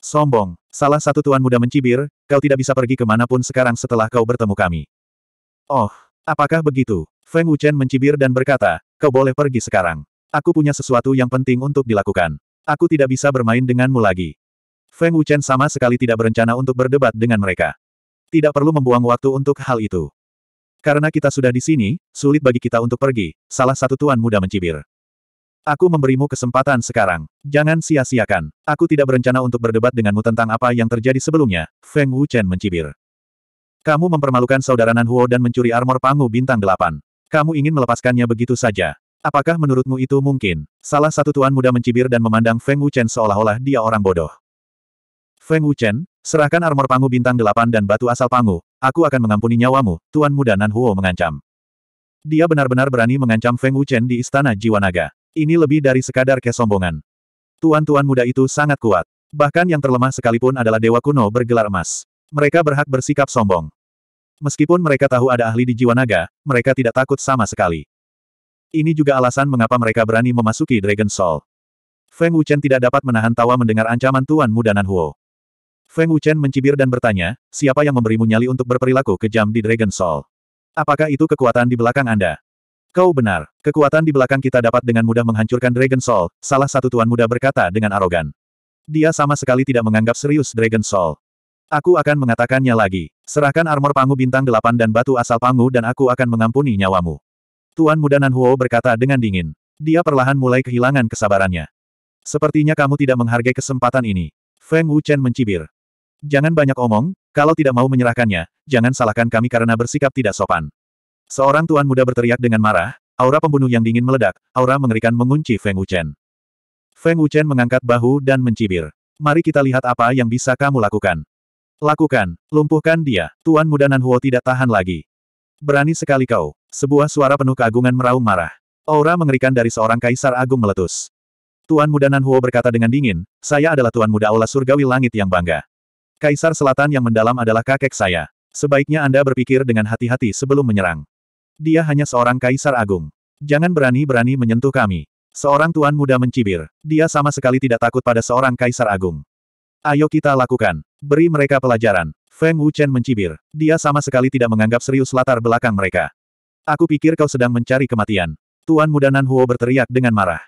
Sombong, salah satu tuan muda mencibir, kau tidak bisa pergi kemanapun sekarang setelah kau bertemu kami. Oh, apakah begitu? Feng Wuchen mencibir dan berkata, kau boleh pergi sekarang. Aku punya sesuatu yang penting untuk dilakukan. Aku tidak bisa bermain denganmu lagi. Feng Wuchen sama sekali tidak berencana untuk berdebat dengan mereka. Tidak perlu membuang waktu untuk hal itu. Karena kita sudah di sini, sulit bagi kita untuk pergi, salah satu tuan muda mencibir. Aku memberimu kesempatan sekarang. Jangan sia-siakan. Aku tidak berencana untuk berdebat denganmu tentang apa yang terjadi sebelumnya, Feng Wuchen mencibir. Kamu mempermalukan saudara Huo dan mencuri armor Pangu Bintang Delapan. Kamu ingin melepaskannya begitu saja. Apakah menurutmu itu mungkin? Salah satu tuan muda mencibir dan memandang Feng Wuchen seolah-olah dia orang bodoh. Feng Wuchen, serahkan armor Pangu Bintang Delapan dan batu asal Pangu. Aku akan mengampuni nyawamu, tuan muda Nan Huo mengancam. Dia benar-benar berani mengancam Feng Wuchen di Istana Jiwa Naga. Ini lebih dari sekadar kesombongan. Tuan-tuan muda itu sangat kuat. Bahkan yang terlemah sekalipun adalah dewa kuno bergelar emas. Mereka berhak bersikap sombong. Meskipun mereka tahu ada ahli di jiwa naga, mereka tidak takut sama sekali. Ini juga alasan mengapa mereka berani memasuki Dragon Soul. Feng Wuchen tidak dapat menahan tawa mendengar ancaman Tuan Muda Nan Huo. Feng Wuchen mencibir dan bertanya, siapa yang memberimu nyali untuk berperilaku kejam di Dragon Soul? Apakah itu kekuatan di belakang Anda? Kau benar, kekuatan di belakang kita dapat dengan mudah menghancurkan Dragon Soul, salah satu tuan muda berkata dengan arogan. Dia sama sekali tidak menganggap serius Dragon Soul. Aku akan mengatakannya lagi. Serahkan armor pangu bintang delapan dan batu asal pangu dan aku akan mengampuni nyawamu. Tuan muda Nanhuo berkata dengan dingin. Dia perlahan mulai kehilangan kesabarannya. Sepertinya kamu tidak menghargai kesempatan ini. Feng Wuchen mencibir. Jangan banyak omong, kalau tidak mau menyerahkannya, jangan salahkan kami karena bersikap tidak sopan. Seorang tuan muda berteriak dengan marah, aura pembunuh yang dingin meledak, aura mengerikan mengunci Feng Wuchen. Feng Wuchen mengangkat bahu dan mencibir. Mari kita lihat apa yang bisa kamu lakukan. Lakukan, lumpuhkan dia, Tuan Muda Nanhuo tidak tahan lagi. Berani sekali kau, sebuah suara penuh keagungan meraung marah. Aura mengerikan dari seorang kaisar agung meletus. Tuan Muda Nanhuo berkata dengan dingin, saya adalah Tuan Muda Aula Surgawi Langit yang bangga. Kaisar Selatan yang mendalam adalah kakek saya. Sebaiknya Anda berpikir dengan hati-hati sebelum menyerang. Dia hanya seorang kaisar agung. Jangan berani-berani menyentuh kami. Seorang tuan muda mencibir. Dia sama sekali tidak takut pada seorang kaisar agung. Ayo kita lakukan. Beri mereka pelajaran. Feng Wuchen mencibir. Dia sama sekali tidak menganggap serius latar belakang mereka. Aku pikir kau sedang mencari kematian. Tuan muda Nan Huo berteriak dengan marah.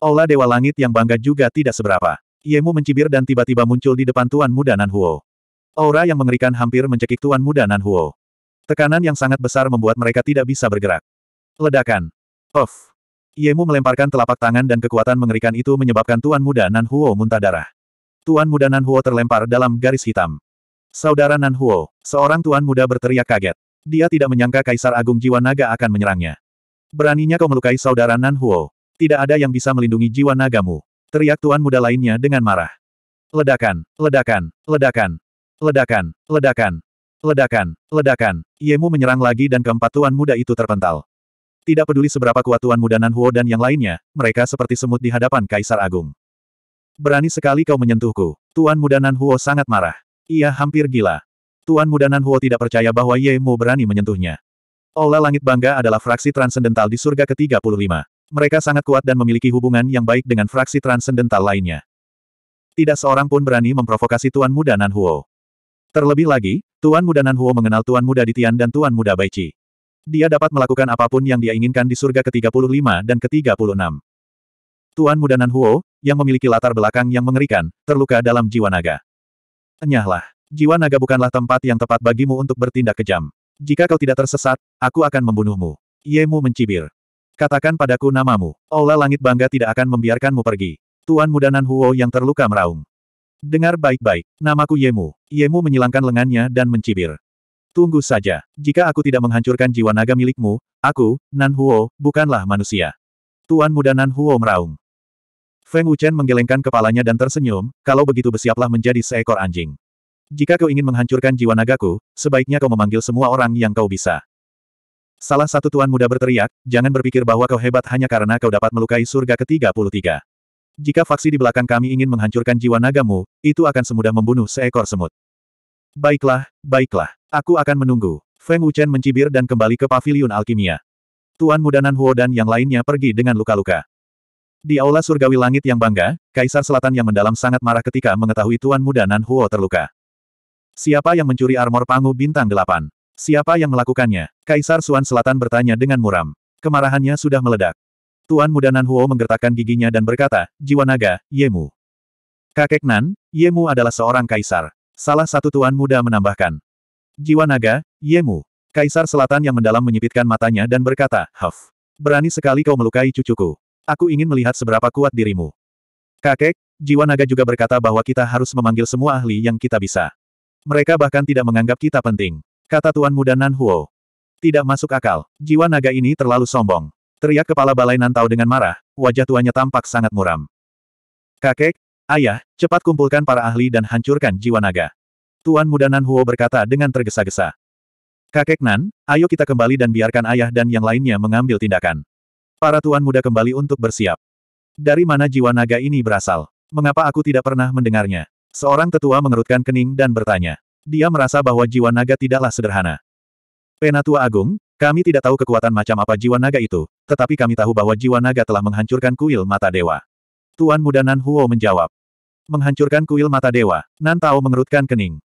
Ola Dewa Langit yang bangga juga tidak seberapa. Yemu mencibir dan tiba-tiba muncul di depan Tuan Muda Nan Huo. Aura yang mengerikan hampir mencekik Tuan Muda Nan Huo. Tekanan yang sangat besar membuat mereka tidak bisa bergerak. Ledakan. Of. Yemu melemparkan telapak tangan dan kekuatan mengerikan itu menyebabkan Tuan Muda Nan Huo muntah darah. Tuan Muda Nan Huo terlempar dalam garis hitam. Saudara Nan Huo, seorang Tuan Muda berteriak kaget. Dia tidak menyangka Kaisar Agung Jiwa Naga akan menyerangnya. Beraninya kau melukai saudara Nan Huo. Tidak ada yang bisa melindungi jiwa nagamu. Teriak Tuan Muda lainnya dengan marah. Ledakan, ledakan, ledakan, ledakan, ledakan. Ledakan, ledakan. Yemu menyerang lagi dan keempat tuan muda itu terpental. Tidak peduli seberapa kuat tuan muda Nan Huo dan yang lainnya, mereka seperti semut di hadapan Kaisar Agung. Berani sekali kau menyentuhku. Tuan muda Nan Huo sangat marah. Ia hampir gila. Tuan muda Nan Huo tidak percaya bahwa Yemu berani menyentuhnya. Ola Langit Bangga adalah fraksi transendental di surga ke-35. Mereka sangat kuat dan memiliki hubungan yang baik dengan fraksi transendental lainnya. Tidak seorang pun berani memprovokasi Tuan Muda Nan Huo. Terlebih lagi, Tuan Muda Nanhuo mengenal Tuan Muda Ditian dan Tuan Muda Baichi. Dia dapat melakukan apapun yang dia inginkan di surga ke-35 dan ke-36. Tuan Muda Nanhuo, yang memiliki latar belakang yang mengerikan, terluka dalam jiwa naga. Enyahlah, jiwa naga bukanlah tempat yang tepat bagimu untuk bertindak kejam. Jika kau tidak tersesat, aku akan membunuhmu. Yemu mencibir. Katakan padaku namamu. Aula Langit Bangga tidak akan membiarkanmu pergi. Tuan Muda Nanhuo yang terluka meraung. Dengar baik-baik, namaku Yemu. Yemu menyilangkan lengannya dan mencibir. Tunggu saja, jika aku tidak menghancurkan jiwa naga milikmu, aku, Nan Huo, bukanlah manusia. Tuan muda Nan Huo meraung. Feng Wuchen menggelengkan kepalanya dan tersenyum, kalau begitu bersiaplah menjadi seekor anjing. Jika kau ingin menghancurkan jiwa nagaku, sebaiknya kau memanggil semua orang yang kau bisa. Salah satu tuan muda berteriak, jangan berpikir bahwa kau hebat hanya karena kau dapat melukai surga ke-33. Jika faksi di belakang kami ingin menghancurkan jiwa nagamu, itu akan semudah membunuh seekor semut. Baiklah, baiklah. Aku akan menunggu. Feng Wuchen mencibir dan kembali ke paviliun alkimia. Tuan Muda Nan Huo dan yang lainnya pergi dengan luka-luka. Di aula surgawi langit yang bangga, Kaisar Selatan yang mendalam sangat marah ketika mengetahui Tuan Muda Nan Huo terluka. Siapa yang mencuri armor pangu bintang delapan? Siapa yang melakukannya? Kaisar Suan Selatan bertanya dengan muram. Kemarahannya sudah meledak. Tuan muda Huo menggertakkan giginya dan berkata, Jiwa naga, Yemu. Kakek Nan, Yemu adalah seorang kaisar. Salah satu tuan muda menambahkan. Jiwa naga, Yemu. Kaisar selatan yang mendalam menyipitkan matanya dan berkata, Huff. Berani sekali kau melukai cucuku. Aku ingin melihat seberapa kuat dirimu. Kakek, Jiwa naga juga berkata bahwa kita harus memanggil semua ahli yang kita bisa. Mereka bahkan tidak menganggap kita penting. Kata tuan muda Nan Huo. Tidak masuk akal. Jiwa naga ini terlalu sombong. Teriak kepala balai Nantau dengan marah, wajah tuanya tampak sangat muram. Kakek, ayah, cepat kumpulkan para ahli dan hancurkan jiwa naga. Tuan muda Nan Huo berkata dengan tergesa-gesa. Kakek Nan, ayo kita kembali dan biarkan ayah dan yang lainnya mengambil tindakan. Para tuan muda kembali untuk bersiap. Dari mana jiwa naga ini berasal? Mengapa aku tidak pernah mendengarnya? Seorang tetua mengerutkan kening dan bertanya. Dia merasa bahwa jiwa naga tidaklah sederhana. Penatua Agung, kami tidak tahu kekuatan macam apa jiwa naga itu, tetapi kami tahu bahwa jiwa naga telah menghancurkan kuil mata dewa. Tuan muda Nan Huo menjawab. Menghancurkan kuil mata dewa, Nan Tao mengerutkan kening.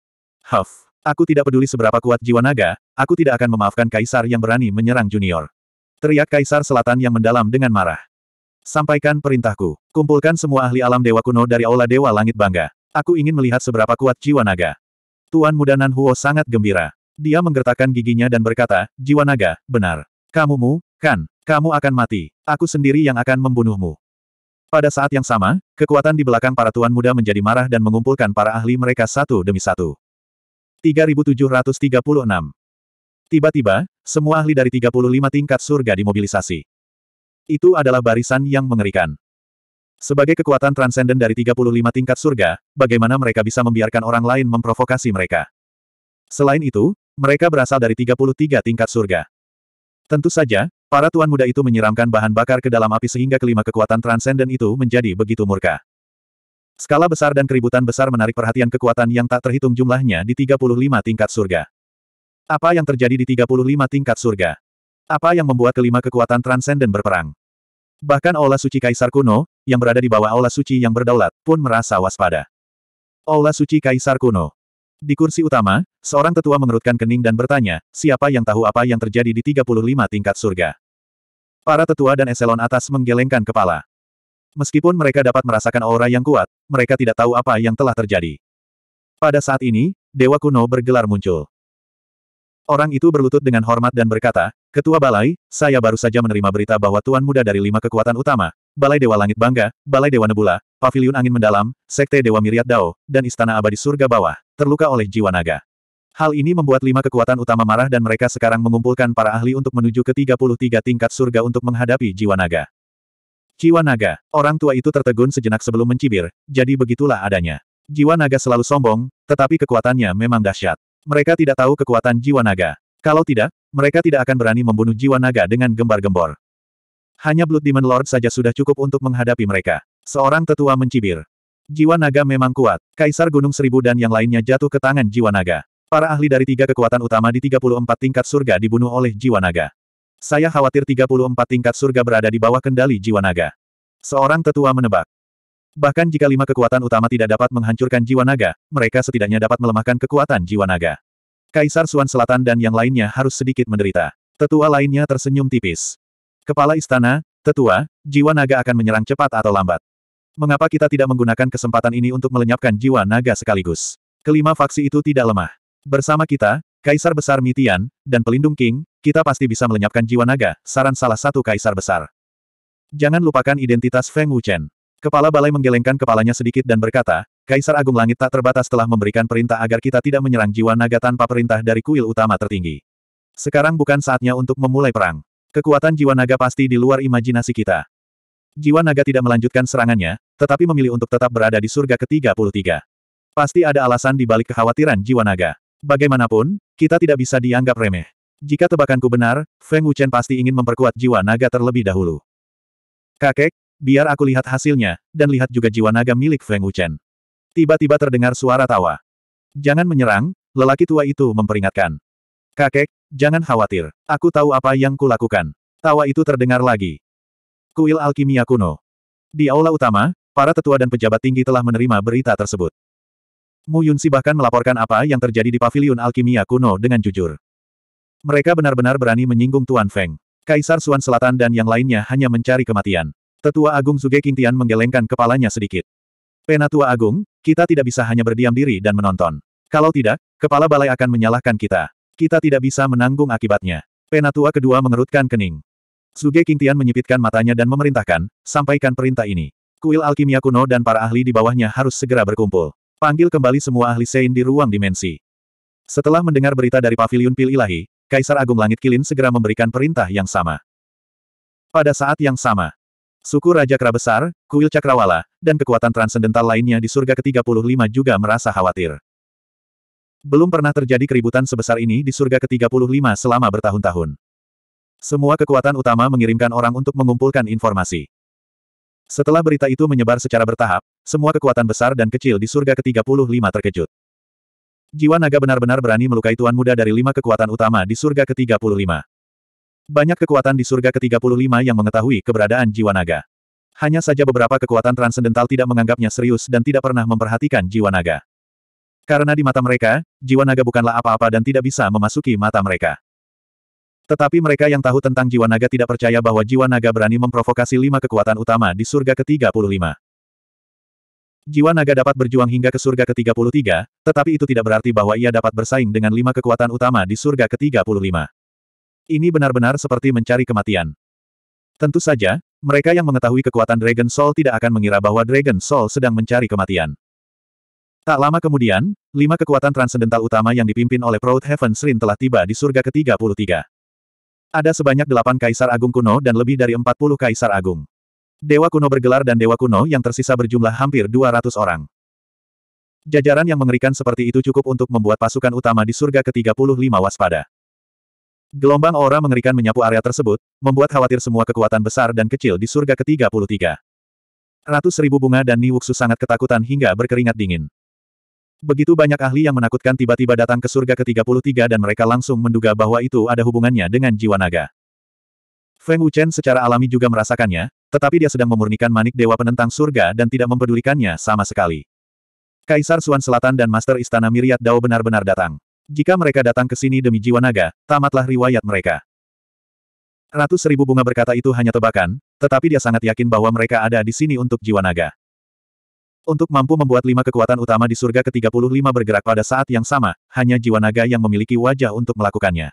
Huff, aku tidak peduli seberapa kuat jiwa naga, aku tidak akan memaafkan kaisar yang berani menyerang junior. Teriak kaisar selatan yang mendalam dengan marah. Sampaikan perintahku, kumpulkan semua ahli alam dewa kuno dari aula dewa langit bangga. Aku ingin melihat seberapa kuat jiwa naga. Tuan muda Nan Huo sangat gembira. Dia menggertakkan giginya dan berkata, jiwa naga, benar. Kamu mu, kan, kamu akan mati. Aku sendiri yang akan membunuhmu. Pada saat yang sama, kekuatan di belakang para tuan muda menjadi marah dan mengumpulkan para ahli mereka satu demi satu. 3736 Tiba-tiba, semua ahli dari 35 tingkat surga dimobilisasi. Itu adalah barisan yang mengerikan. Sebagai kekuatan transenden dari 35 tingkat surga, bagaimana mereka bisa membiarkan orang lain memprovokasi mereka? Selain itu, mereka berasal dari 33 tingkat surga. Tentu saja, para tuan muda itu menyiramkan bahan bakar ke dalam api sehingga kelima kekuatan transenden itu menjadi begitu murka. Skala besar dan keributan besar menarik perhatian kekuatan yang tak terhitung jumlahnya di 35 tingkat surga. Apa yang terjadi di 35 tingkat surga? Apa yang membuat kelima kekuatan transenden berperang? Bahkan Aula Suci Kaisar kuno, yang berada di bawah Aula Suci yang berdaulat, pun merasa waspada. Aula Suci Kaisar kuno. Di kursi utama, Seorang tetua mengerutkan kening dan bertanya, siapa yang tahu apa yang terjadi di 35 tingkat surga? Para tetua dan eselon atas menggelengkan kepala. Meskipun mereka dapat merasakan aura yang kuat, mereka tidak tahu apa yang telah terjadi. Pada saat ini, Dewa kuno bergelar muncul. Orang itu berlutut dengan hormat dan berkata, Ketua Balai, saya baru saja menerima berita bahwa Tuan Muda dari lima kekuatan utama, Balai Dewa Langit Bangga, Balai Dewa Nebula, Paviliun Angin Mendalam, Sekte Dewa Miriat Dao, dan Istana Abadi Surga Bawah, terluka oleh jiwa naga. Hal ini membuat lima kekuatan utama marah dan mereka sekarang mengumpulkan para ahli untuk menuju ke 33 tingkat surga untuk menghadapi jiwa naga. Jiwa naga, orang tua itu tertegun sejenak sebelum mencibir, jadi begitulah adanya. Jiwa naga selalu sombong, tetapi kekuatannya memang dahsyat. Mereka tidak tahu kekuatan jiwa naga. Kalau tidak, mereka tidak akan berani membunuh jiwa naga dengan gembar-gembor. Hanya Blood Demon Lord saja sudah cukup untuk menghadapi mereka. Seorang tetua mencibir. Jiwa naga memang kuat. Kaisar Gunung Seribu dan yang lainnya jatuh ke tangan jiwa naga. Para ahli dari tiga kekuatan utama di 34 tingkat surga dibunuh oleh jiwa naga. Saya khawatir 34 tingkat surga berada di bawah kendali jiwa naga. Seorang tetua menebak. Bahkan jika lima kekuatan utama tidak dapat menghancurkan jiwa naga, mereka setidaknya dapat melemahkan kekuatan jiwa naga. Kaisar Suan Selatan dan yang lainnya harus sedikit menderita. Tetua lainnya tersenyum tipis. Kepala istana, tetua, jiwa naga akan menyerang cepat atau lambat. Mengapa kita tidak menggunakan kesempatan ini untuk melenyapkan jiwa naga sekaligus? Kelima faksi itu tidak lemah. Bersama kita, Kaisar Besar Mitian, dan Pelindung King, kita pasti bisa melenyapkan jiwa naga, saran salah satu Kaisar Besar. Jangan lupakan identitas Feng Wuchen. Kepala Balai menggelengkan kepalanya sedikit dan berkata, Kaisar Agung Langit tak terbatas telah memberikan perintah agar kita tidak menyerang jiwa naga tanpa perintah dari kuil utama tertinggi. Sekarang bukan saatnya untuk memulai perang. Kekuatan jiwa naga pasti di luar imajinasi kita. Jiwa naga tidak melanjutkan serangannya, tetapi memilih untuk tetap berada di surga ke-33. Pasti ada alasan di balik kekhawatiran jiwa naga. Bagaimanapun, kita tidak bisa dianggap remeh. Jika tebakanku benar, Feng Wuchen pasti ingin memperkuat jiwa naga terlebih dahulu. Kakek, biar aku lihat hasilnya, dan lihat juga jiwa naga milik Feng Wuchen. Tiba-tiba terdengar suara tawa. Jangan menyerang, lelaki tua itu memperingatkan. Kakek, jangan khawatir, aku tahu apa yang kulakukan. Tawa itu terdengar lagi. Kuil Alkimia Kuno. Di aula utama, para tetua dan pejabat tinggi telah menerima berita tersebut. Mu Yunsi bahkan melaporkan apa yang terjadi di paviliun alkimia kuno dengan jujur. Mereka benar-benar berani menyinggung Tuan Feng. Kaisar Suan Selatan dan yang lainnya hanya mencari kematian. Tetua Agung Zuge Qingtian menggelengkan kepalanya sedikit. Penatua Agung, kita tidak bisa hanya berdiam diri dan menonton. Kalau tidak, kepala balai akan menyalahkan kita. Kita tidak bisa menanggung akibatnya. Penatua kedua mengerutkan kening. Suge Qingtian menyipitkan matanya dan memerintahkan, sampaikan perintah ini. Kuil alkimia kuno dan para ahli di bawahnya harus segera berkumpul. Panggil kembali semua ahli Sein di ruang dimensi. Setelah mendengar berita dari Pavilion Pil Ilahi, Kaisar Agung Langit Kilin segera memberikan perintah yang sama. Pada saat yang sama, suku Raja Kera Besar, Kuil Cakrawala, dan kekuatan transendental lainnya di surga ke-35 juga merasa khawatir. Belum pernah terjadi keributan sebesar ini di surga ke-35 selama bertahun-tahun. Semua kekuatan utama mengirimkan orang untuk mengumpulkan informasi. Setelah berita itu menyebar secara bertahap, semua kekuatan besar dan kecil di surga ke-35 terkejut. Jiwa naga benar-benar berani melukai tuan muda dari lima kekuatan utama di surga ke-35. Banyak kekuatan di surga ke-35 yang mengetahui keberadaan jiwa naga. Hanya saja beberapa kekuatan transendental tidak menganggapnya serius dan tidak pernah memperhatikan jiwa naga. Karena di mata mereka, jiwa naga bukanlah apa-apa dan tidak bisa memasuki mata mereka. Tetapi mereka yang tahu tentang jiwa naga tidak percaya bahwa jiwa naga berani memprovokasi lima kekuatan utama di surga ke-35. Jiwa naga dapat berjuang hingga ke surga ke-33, tetapi itu tidak berarti bahwa ia dapat bersaing dengan lima kekuatan utama di surga ke-35. Ini benar-benar seperti mencari kematian. Tentu saja, mereka yang mengetahui kekuatan Dragon Soul tidak akan mengira bahwa Dragon Soul sedang mencari kematian. Tak lama kemudian, lima kekuatan transendental utama yang dipimpin oleh Proud Heaven Srin telah tiba di surga ke-33. Ada sebanyak delapan kaisar agung kuno dan lebih dari empat puluh kaisar agung. Dewa kuno bergelar dan dewa kuno yang tersisa berjumlah hampir 200 orang. Jajaran yang mengerikan seperti itu cukup untuk membuat pasukan utama di surga ke-35 waspada. Gelombang aura mengerikan menyapu area tersebut, membuat khawatir semua kekuatan besar dan kecil di surga ke-33. Ratus ribu bunga dan Niwuksu sangat ketakutan hingga berkeringat dingin. Begitu banyak ahli yang menakutkan tiba-tiba datang ke surga ke-33 dan mereka langsung menduga bahwa itu ada hubungannya dengan jiwa naga. Feng Wuchen secara alami juga merasakannya, tetapi dia sedang memurnikan manik dewa penentang surga dan tidak mempedulikannya sama sekali. Kaisar Suan Selatan dan Master Istana Miriat Dao benar-benar datang. Jika mereka datang ke sini demi jiwa naga, tamatlah riwayat mereka. Ratus seribu bunga berkata itu hanya tebakan, tetapi dia sangat yakin bahwa mereka ada di sini untuk jiwa naga. Untuk mampu membuat lima kekuatan utama di surga ke-35 bergerak pada saat yang sama, hanya jiwa naga yang memiliki wajah untuk melakukannya.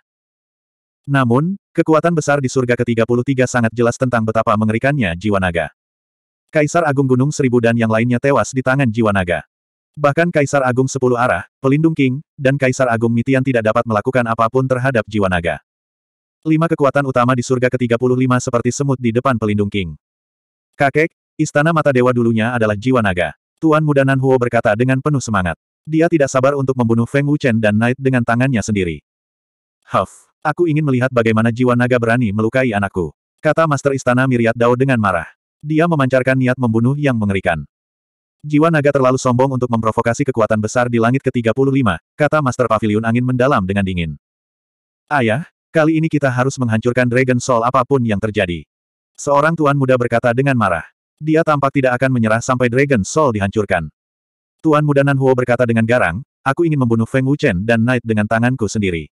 Namun, kekuatan besar di surga ke-33 sangat jelas tentang betapa mengerikannya jiwa naga. Kaisar Agung Gunung Seribu dan yang lainnya tewas di tangan jiwa naga. Bahkan Kaisar Agung Sepuluh Arah, Pelindung King, dan Kaisar Agung Mitian tidak dapat melakukan apapun terhadap jiwa naga. Lima kekuatan utama di surga ke-35 seperti semut di depan Pelindung King. Kakek, istana mata dewa dulunya adalah jiwa naga. Tuan muda Nan Huo berkata dengan penuh semangat. Dia tidak sabar untuk membunuh Feng Wuchen dan Knight dengan tangannya sendiri. Huff. Aku ingin melihat bagaimana jiwa naga berani melukai anakku. Kata Master Istana Miriat Dao dengan marah. Dia memancarkan niat membunuh yang mengerikan. Jiwa naga terlalu sombong untuk memprovokasi kekuatan besar di langit ke-35, kata Master Pavilion Angin mendalam dengan dingin. Ayah, kali ini kita harus menghancurkan Dragon Soul apapun yang terjadi. Seorang tuan muda berkata dengan marah. Dia tampak tidak akan menyerah sampai Dragon Soul dihancurkan. Tuan muda Huo berkata dengan garang, aku ingin membunuh Feng Wuchen dan Knight dengan tanganku sendiri.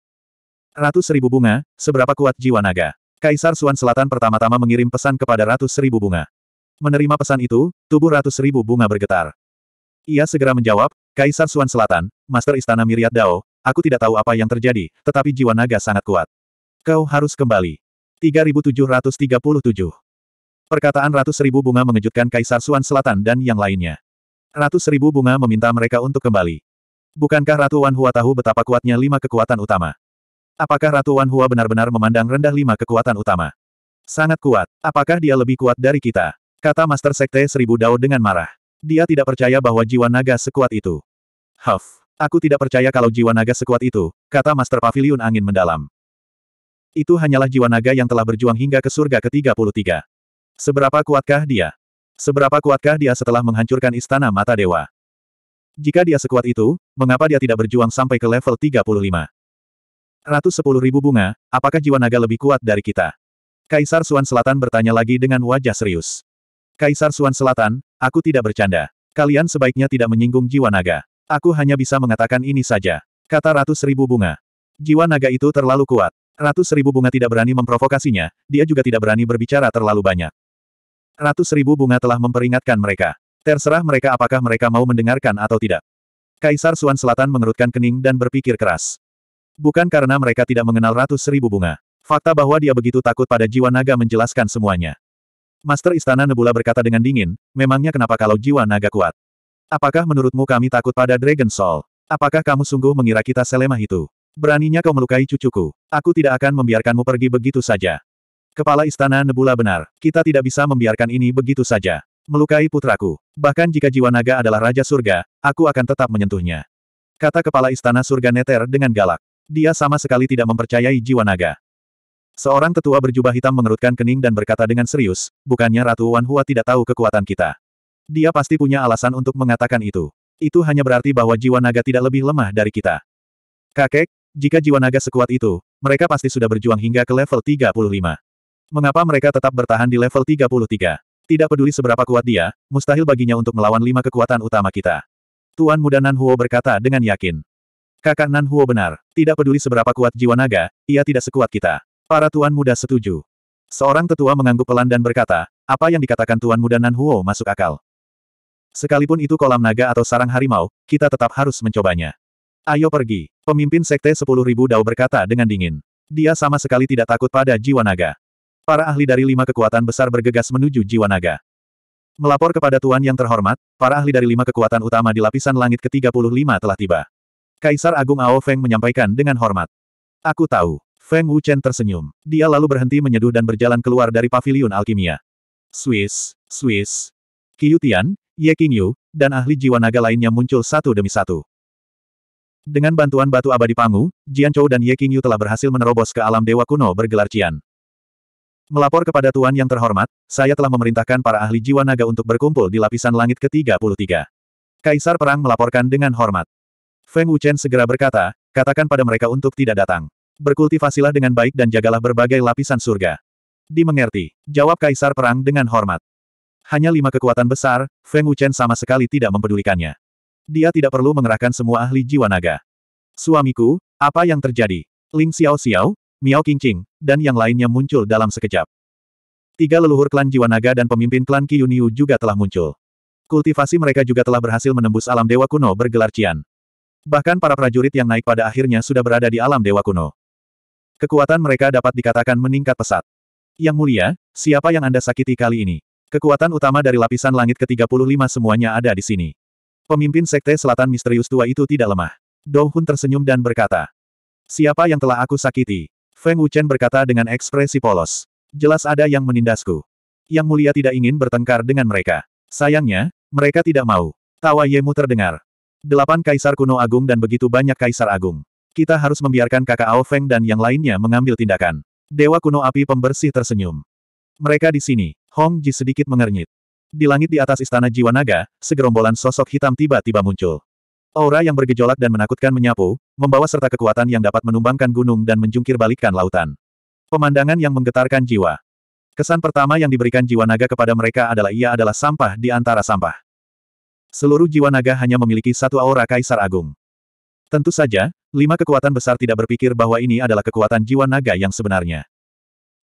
Ratus Seribu Bunga, seberapa kuat jiwa naga? Kaisar Suan Selatan pertama-tama mengirim pesan kepada Ratus Seribu Bunga. Menerima pesan itu, tubuh Ratus Seribu Bunga bergetar. Ia segera menjawab, Kaisar Suan Selatan, Master Istana Miriat Dao, aku tidak tahu apa yang terjadi, tetapi jiwa naga sangat kuat. Kau harus kembali. 3737 Perkataan Ratus Seribu Bunga mengejutkan Kaisar Suan Selatan dan yang lainnya. Ratus Seribu Bunga meminta mereka untuk kembali. Bukankah Ratu Wan Hua tahu betapa kuatnya lima kekuatan utama? Apakah Ratu Wan Hua benar-benar memandang rendah lima kekuatan utama? Sangat kuat. Apakah dia lebih kuat dari kita? Kata Master Sekte Seribu Dao dengan marah. Dia tidak percaya bahwa jiwa naga sekuat itu. Huff. Aku tidak percaya kalau jiwa naga sekuat itu, kata Master Pavilion Angin Mendalam. Itu hanyalah jiwa naga yang telah berjuang hingga ke surga ke-33. Seberapa kuatkah dia? Seberapa kuatkah dia setelah menghancurkan istana mata dewa? Jika dia sekuat itu, mengapa dia tidak berjuang sampai ke level 35? ribu bunga, apakah jiwa naga lebih kuat dari kita? Kaisar Suan Selatan bertanya lagi dengan wajah serius. Kaisar Suan Selatan, aku tidak bercanda. Kalian sebaiknya tidak menyinggung jiwa naga. Aku hanya bisa mengatakan ini saja. Kata ratus ribu bunga. Jiwa naga itu terlalu kuat. Ratus ribu bunga tidak berani memprovokasinya, dia juga tidak berani berbicara terlalu banyak. Ratus ribu bunga telah memperingatkan mereka. Terserah mereka apakah mereka mau mendengarkan atau tidak. Kaisar Suan Selatan mengerutkan kening dan berpikir keras. Bukan karena mereka tidak mengenal ratus Seribu bunga. Fakta bahwa dia begitu takut pada jiwa naga menjelaskan semuanya. Master Istana Nebula berkata dengan dingin, memangnya kenapa kalau jiwa naga kuat? Apakah menurutmu kami takut pada Dragon Soul? Apakah kamu sungguh mengira kita selemah itu? Beraninya kau melukai cucuku. Aku tidak akan membiarkanmu pergi begitu saja. Kepala Istana Nebula benar, kita tidak bisa membiarkan ini begitu saja. Melukai putraku. Bahkan jika jiwa naga adalah Raja Surga, aku akan tetap menyentuhnya. Kata Kepala Istana Surga Neter dengan galak. Dia sama sekali tidak mempercayai jiwa naga. Seorang tetua berjubah hitam mengerutkan kening dan berkata dengan serius, bukannya Ratu Wan Hua tidak tahu kekuatan kita. Dia pasti punya alasan untuk mengatakan itu. Itu hanya berarti bahwa jiwa naga tidak lebih lemah dari kita. Kakek, jika jiwa naga sekuat itu, mereka pasti sudah berjuang hingga ke level 35. Mengapa mereka tetap bertahan di level 33? Tidak peduli seberapa kuat dia, mustahil baginya untuk melawan lima kekuatan utama kita. Tuan Muda Nan Huo berkata dengan yakin. Kakak Nan Huo benar. Tidak peduli seberapa kuat jiwa naga, ia tidak sekuat kita. Para tuan muda setuju. Seorang tetua mengangguk pelan dan berkata, apa yang dikatakan tuan muda Nan Huo masuk akal. Sekalipun itu kolam naga atau sarang harimau, kita tetap harus mencobanya. Ayo pergi. Pemimpin sekte Sepuluh Ribu dao berkata dengan dingin. Dia sama sekali tidak takut pada jiwa naga. Para ahli dari lima kekuatan besar bergegas menuju jiwa naga. Melapor kepada Tuan yang terhormat, para ahli dari lima kekuatan utama di lapisan langit ke-35 telah tiba. Kaisar Agung Ao Feng menyampaikan dengan hormat. Aku tahu. Feng Wuchen tersenyum. Dia lalu berhenti menyeduh dan berjalan keluar dari paviliun alkimia. Swiss, Swiss. Qiu Tian, Ye Qingyu, dan ahli jiwa naga lainnya muncul satu demi satu. Dengan bantuan batu abadi Pangu, Jian Chou dan Ye Qingyu telah berhasil menerobos ke alam dewa kuno bergelar Cian. Melapor kepada Tuan yang terhormat, saya telah memerintahkan para ahli jiwa naga untuk berkumpul di lapisan langit ke-33. Kaisar Perang melaporkan dengan hormat. Feng Wuchen segera berkata, katakan pada mereka untuk tidak datang. Berkultivasilah dengan baik dan jagalah berbagai lapisan surga. Dimengerti, jawab Kaisar Perang dengan hormat. Hanya lima kekuatan besar, Feng Wuchen sama sekali tidak mempedulikannya. Dia tidak perlu mengerahkan semua ahli jiwa naga. Suamiku, apa yang terjadi? Ling Xiao Xiao, Miao Qingqing, dan yang lainnya muncul dalam sekejap. Tiga leluhur klan jiwa naga dan pemimpin klan Qiyuniu juga telah muncul. Kultivasi mereka juga telah berhasil menembus alam dewa kuno bergelar Cian. Bahkan para prajurit yang naik pada akhirnya sudah berada di alam dewa kuno. Kekuatan mereka dapat dikatakan meningkat pesat. Yang mulia, siapa yang Anda sakiti kali ini? Kekuatan utama dari lapisan langit ke-35 semuanya ada di sini. Pemimpin Sekte Selatan Misterius Tua itu tidak lemah. Hun tersenyum dan berkata, Siapa yang telah aku sakiti? Feng Wuchen berkata dengan ekspresi polos. Jelas ada yang menindasku. Yang mulia tidak ingin bertengkar dengan mereka. Sayangnya, mereka tidak mau. Tawa Yemu terdengar. Delapan kaisar kuno agung dan begitu banyak kaisar agung. Kita harus membiarkan kakak Ao Feng dan yang lainnya mengambil tindakan. Dewa kuno api pembersih tersenyum. Mereka di sini. Hong Ji sedikit mengernyit. Di langit di atas istana jiwa naga, segerombolan sosok hitam tiba-tiba muncul. Aura yang bergejolak dan menakutkan menyapu, membawa serta kekuatan yang dapat menumbangkan gunung dan menjungkir balikkan lautan. Pemandangan yang menggetarkan jiwa. Kesan pertama yang diberikan jiwa naga kepada mereka adalah ia adalah sampah di antara sampah. Seluruh jiwa naga hanya memiliki satu aura kaisar agung. Tentu saja, lima kekuatan besar tidak berpikir bahwa ini adalah kekuatan jiwa naga yang sebenarnya.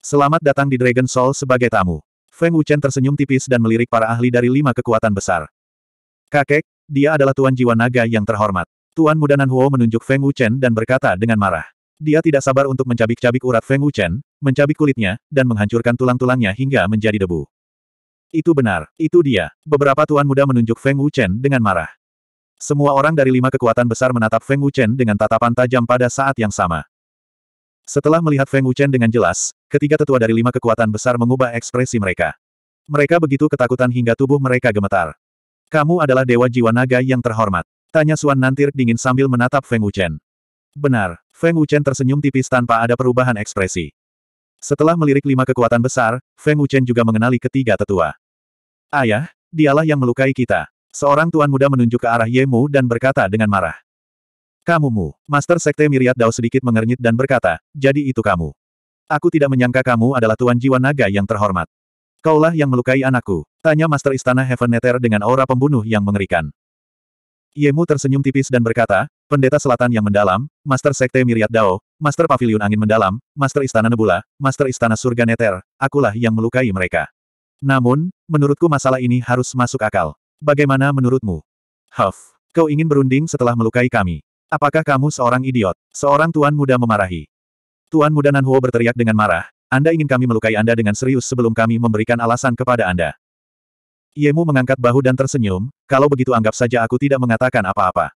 Selamat datang di Dragon Soul sebagai tamu. Feng Wuchen tersenyum tipis dan melirik para ahli dari lima kekuatan besar. Kakek, dia adalah tuan jiwa naga yang terhormat. Tuan muda Huo menunjuk Feng Wuchen dan berkata dengan marah. Dia tidak sabar untuk mencabik-cabik urat Feng Wuchen, mencabik kulitnya, dan menghancurkan tulang-tulangnya hingga menjadi debu. Itu benar, itu dia. Beberapa tuan muda menunjuk Feng Wuchen dengan marah. Semua orang dari lima kekuatan besar menatap Feng Wuchen dengan tatapan tajam pada saat yang sama. Setelah melihat Feng Wuchen dengan jelas, ketiga tetua dari lima kekuatan besar mengubah ekspresi mereka. Mereka begitu ketakutan hingga tubuh mereka gemetar. Kamu adalah Dewa Jiwa Naga yang terhormat. Tanya Suan Nantir dingin sambil menatap Feng Wuchen. Benar, Feng Wuchen tersenyum tipis tanpa ada perubahan ekspresi. Setelah melirik lima kekuatan besar, Feng Wuchen juga mengenali ketiga tetua. Ayah, dialah yang melukai kita. Seorang tuan muda menunjuk ke arah Ye Mu dan berkata dengan marah. Kamu Mu, Master Sekte Miriat Dao sedikit mengernyit dan berkata, jadi itu kamu. Aku tidak menyangka kamu adalah Tuan Jiwa Naga yang terhormat. Kaulah yang melukai anakku, tanya Master Istana Heaven Nether dengan aura pembunuh yang mengerikan. Yemu tersenyum tipis dan berkata, pendeta selatan yang mendalam, Master Sekte Miriat Dao, Master Pavilion Angin Mendalam, Master Istana Nebula, Master Istana Surga Neter, akulah yang melukai mereka. Namun, menurutku masalah ini harus masuk akal. Bagaimana menurutmu? Huff, kau ingin berunding setelah melukai kami. Apakah kamu seorang idiot? Seorang tuan muda memarahi. Tuan muda Nanhuo berteriak dengan marah, Anda ingin kami melukai Anda dengan serius sebelum kami memberikan alasan kepada Anda. Yemu mengangkat bahu dan tersenyum, kalau begitu anggap saja aku tidak mengatakan apa-apa.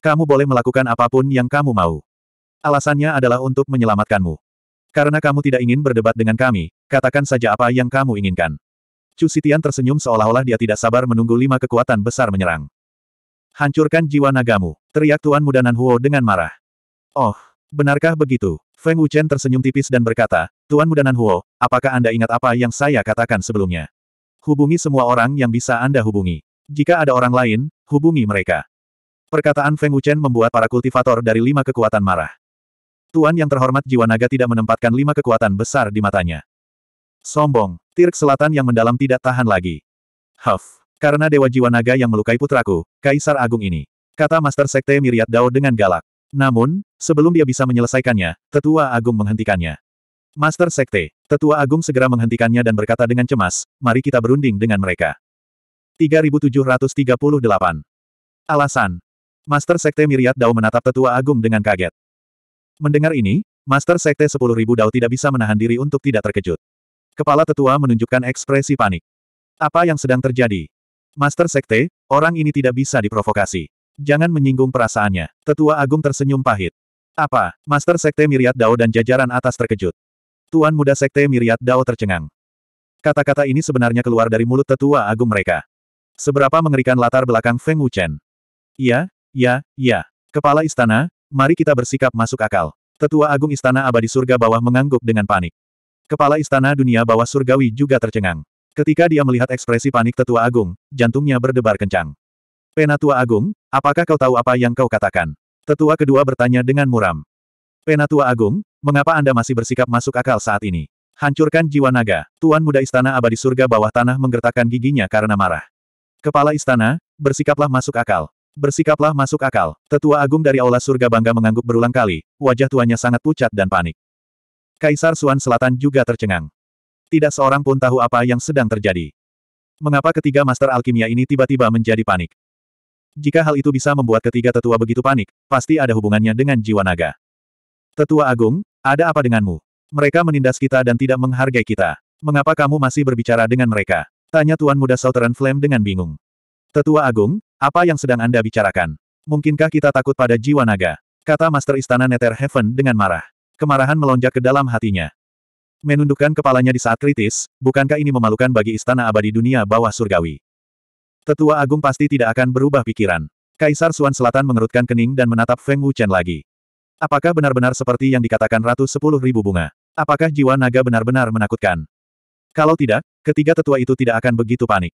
Kamu boleh melakukan apapun yang kamu mau. Alasannya adalah untuk menyelamatkanmu. Karena kamu tidak ingin berdebat dengan kami, katakan saja apa yang kamu inginkan. Chu Sitian tersenyum seolah-olah dia tidak sabar menunggu lima kekuatan besar menyerang. Hancurkan jiwa nagamu, teriak Tuan Muda Huo dengan marah. Oh, benarkah begitu? Feng Wuchen tersenyum tipis dan berkata, Tuan Muda Huo, apakah Anda ingat apa yang saya katakan sebelumnya? Hubungi semua orang yang bisa Anda hubungi. Jika ada orang lain, hubungi mereka. Perkataan Feng Wuchen membuat para kultivator dari lima kekuatan marah. Tuan yang terhormat jiwa naga tidak menempatkan lima kekuatan besar di matanya. Sombong, Tirk Selatan yang mendalam tidak tahan lagi. Huff, karena Dewa Jiwa Naga yang melukai putraku, Kaisar Agung ini. Kata Master Sekte Miriat Dao dengan galak. Namun, sebelum dia bisa menyelesaikannya, Tetua Agung menghentikannya. Master Sekte, Tetua Agung segera menghentikannya dan berkata dengan cemas, mari kita berunding dengan mereka. 3738. Alasan. Master Sekte Miriat Dao menatap Tetua Agung dengan kaget. Mendengar ini, Master Sekte 10.000 Dao tidak bisa menahan diri untuk tidak terkejut. Kepala tetua menunjukkan ekspresi panik. Apa yang sedang terjadi? Master Sekte, orang ini tidak bisa diprovokasi. Jangan menyinggung perasaannya. Tetua Agung tersenyum pahit. Apa? Master Sekte Miriat Dao dan jajaran atas terkejut. Tuan Muda Sekte Miriat Dao tercengang. Kata-kata ini sebenarnya keluar dari mulut tetua agung mereka. Seberapa mengerikan latar belakang Feng Wuchen. Ya, ya, ya. Kepala istana, Mari kita bersikap masuk akal. Tetua Agung Istana Abadi Surga Bawah mengangguk dengan panik. Kepala Istana Dunia Bawah Surgawi juga tercengang. Ketika dia melihat ekspresi panik Tetua Agung, jantungnya berdebar kencang. Penatua Agung, apakah kau tahu apa yang kau katakan? Tetua kedua bertanya dengan muram. Penatua Agung, mengapa Anda masih bersikap masuk akal saat ini? Hancurkan jiwa naga. Tuan muda istana abadi surga bawah tanah menggertakkan giginya karena marah. Kepala istana, bersikaplah masuk akal. Bersikaplah masuk akal. Tetua agung dari Aula Surga Bangga mengangguk berulang kali, wajah tuanya sangat pucat dan panik. Kaisar Suan Selatan juga tercengang. Tidak seorang pun tahu apa yang sedang terjadi. Mengapa ketiga master alkimia ini tiba-tiba menjadi panik? Jika hal itu bisa membuat ketiga tetua begitu panik, pasti ada hubungannya dengan jiwa naga. Tetua Agung, ada apa denganmu? Mereka menindas kita dan tidak menghargai kita. Mengapa kamu masih berbicara dengan mereka? Tanya Tuan Muda sauteran Flame dengan bingung. Tetua Agung, apa yang sedang Anda bicarakan? Mungkinkah kita takut pada jiwa naga? Kata Master Istana Nether Heaven dengan marah. Kemarahan melonjak ke dalam hatinya. Menundukkan kepalanya di saat kritis, bukankah ini memalukan bagi istana abadi dunia bawah surgawi? Tetua Agung pasti tidak akan berubah pikiran. Kaisar Suan Selatan mengerutkan kening dan menatap Feng Wuchen lagi. Apakah benar-benar seperti yang dikatakan Ratu Sepuluh Ribu Bunga? Apakah jiwa naga benar-benar menakutkan? Kalau tidak, ketiga tetua itu tidak akan begitu panik.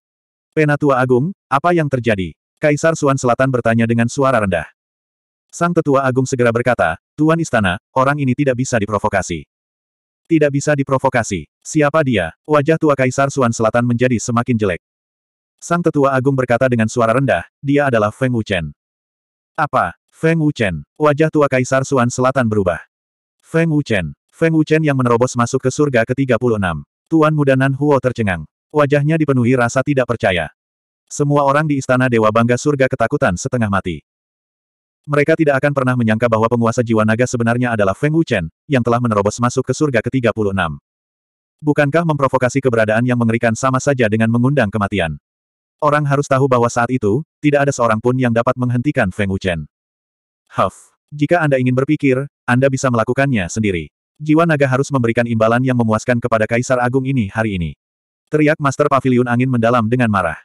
Penatua Agung, apa yang terjadi? Kaisar Suan Selatan bertanya dengan suara rendah. Sang Tetua Agung segera berkata, Tuan Istana, orang ini tidak bisa diprovokasi. Tidak bisa diprovokasi. Siapa dia? Wajah tua Kaisar Suan Selatan menjadi semakin jelek. Sang Tetua Agung berkata dengan suara rendah, dia adalah Feng Wuchen. Apa? Feng Wuchen. Wajah tua Kaisar Suan Selatan berubah. Feng Wuchen. Feng Wuchen yang menerobos masuk ke surga ke-36. Tuan muda Nan Huo tercengang. Wajahnya dipenuhi rasa tidak percaya. Semua orang di istana Dewa Bangga Surga ketakutan setengah mati. Mereka tidak akan pernah menyangka bahwa penguasa jiwa naga sebenarnya adalah Feng Wuchen, yang telah menerobos masuk ke surga ke-36. Bukankah memprovokasi keberadaan yang mengerikan sama saja dengan mengundang kematian? Orang harus tahu bahwa saat itu, tidak ada seorang pun yang dapat menghentikan Feng Wuchen. Huff. Jika Anda ingin berpikir, Anda bisa melakukannya sendiri. Jiwa naga harus memberikan imbalan yang memuaskan kepada Kaisar Agung ini hari ini. Teriak Master Pavilion Angin mendalam dengan marah.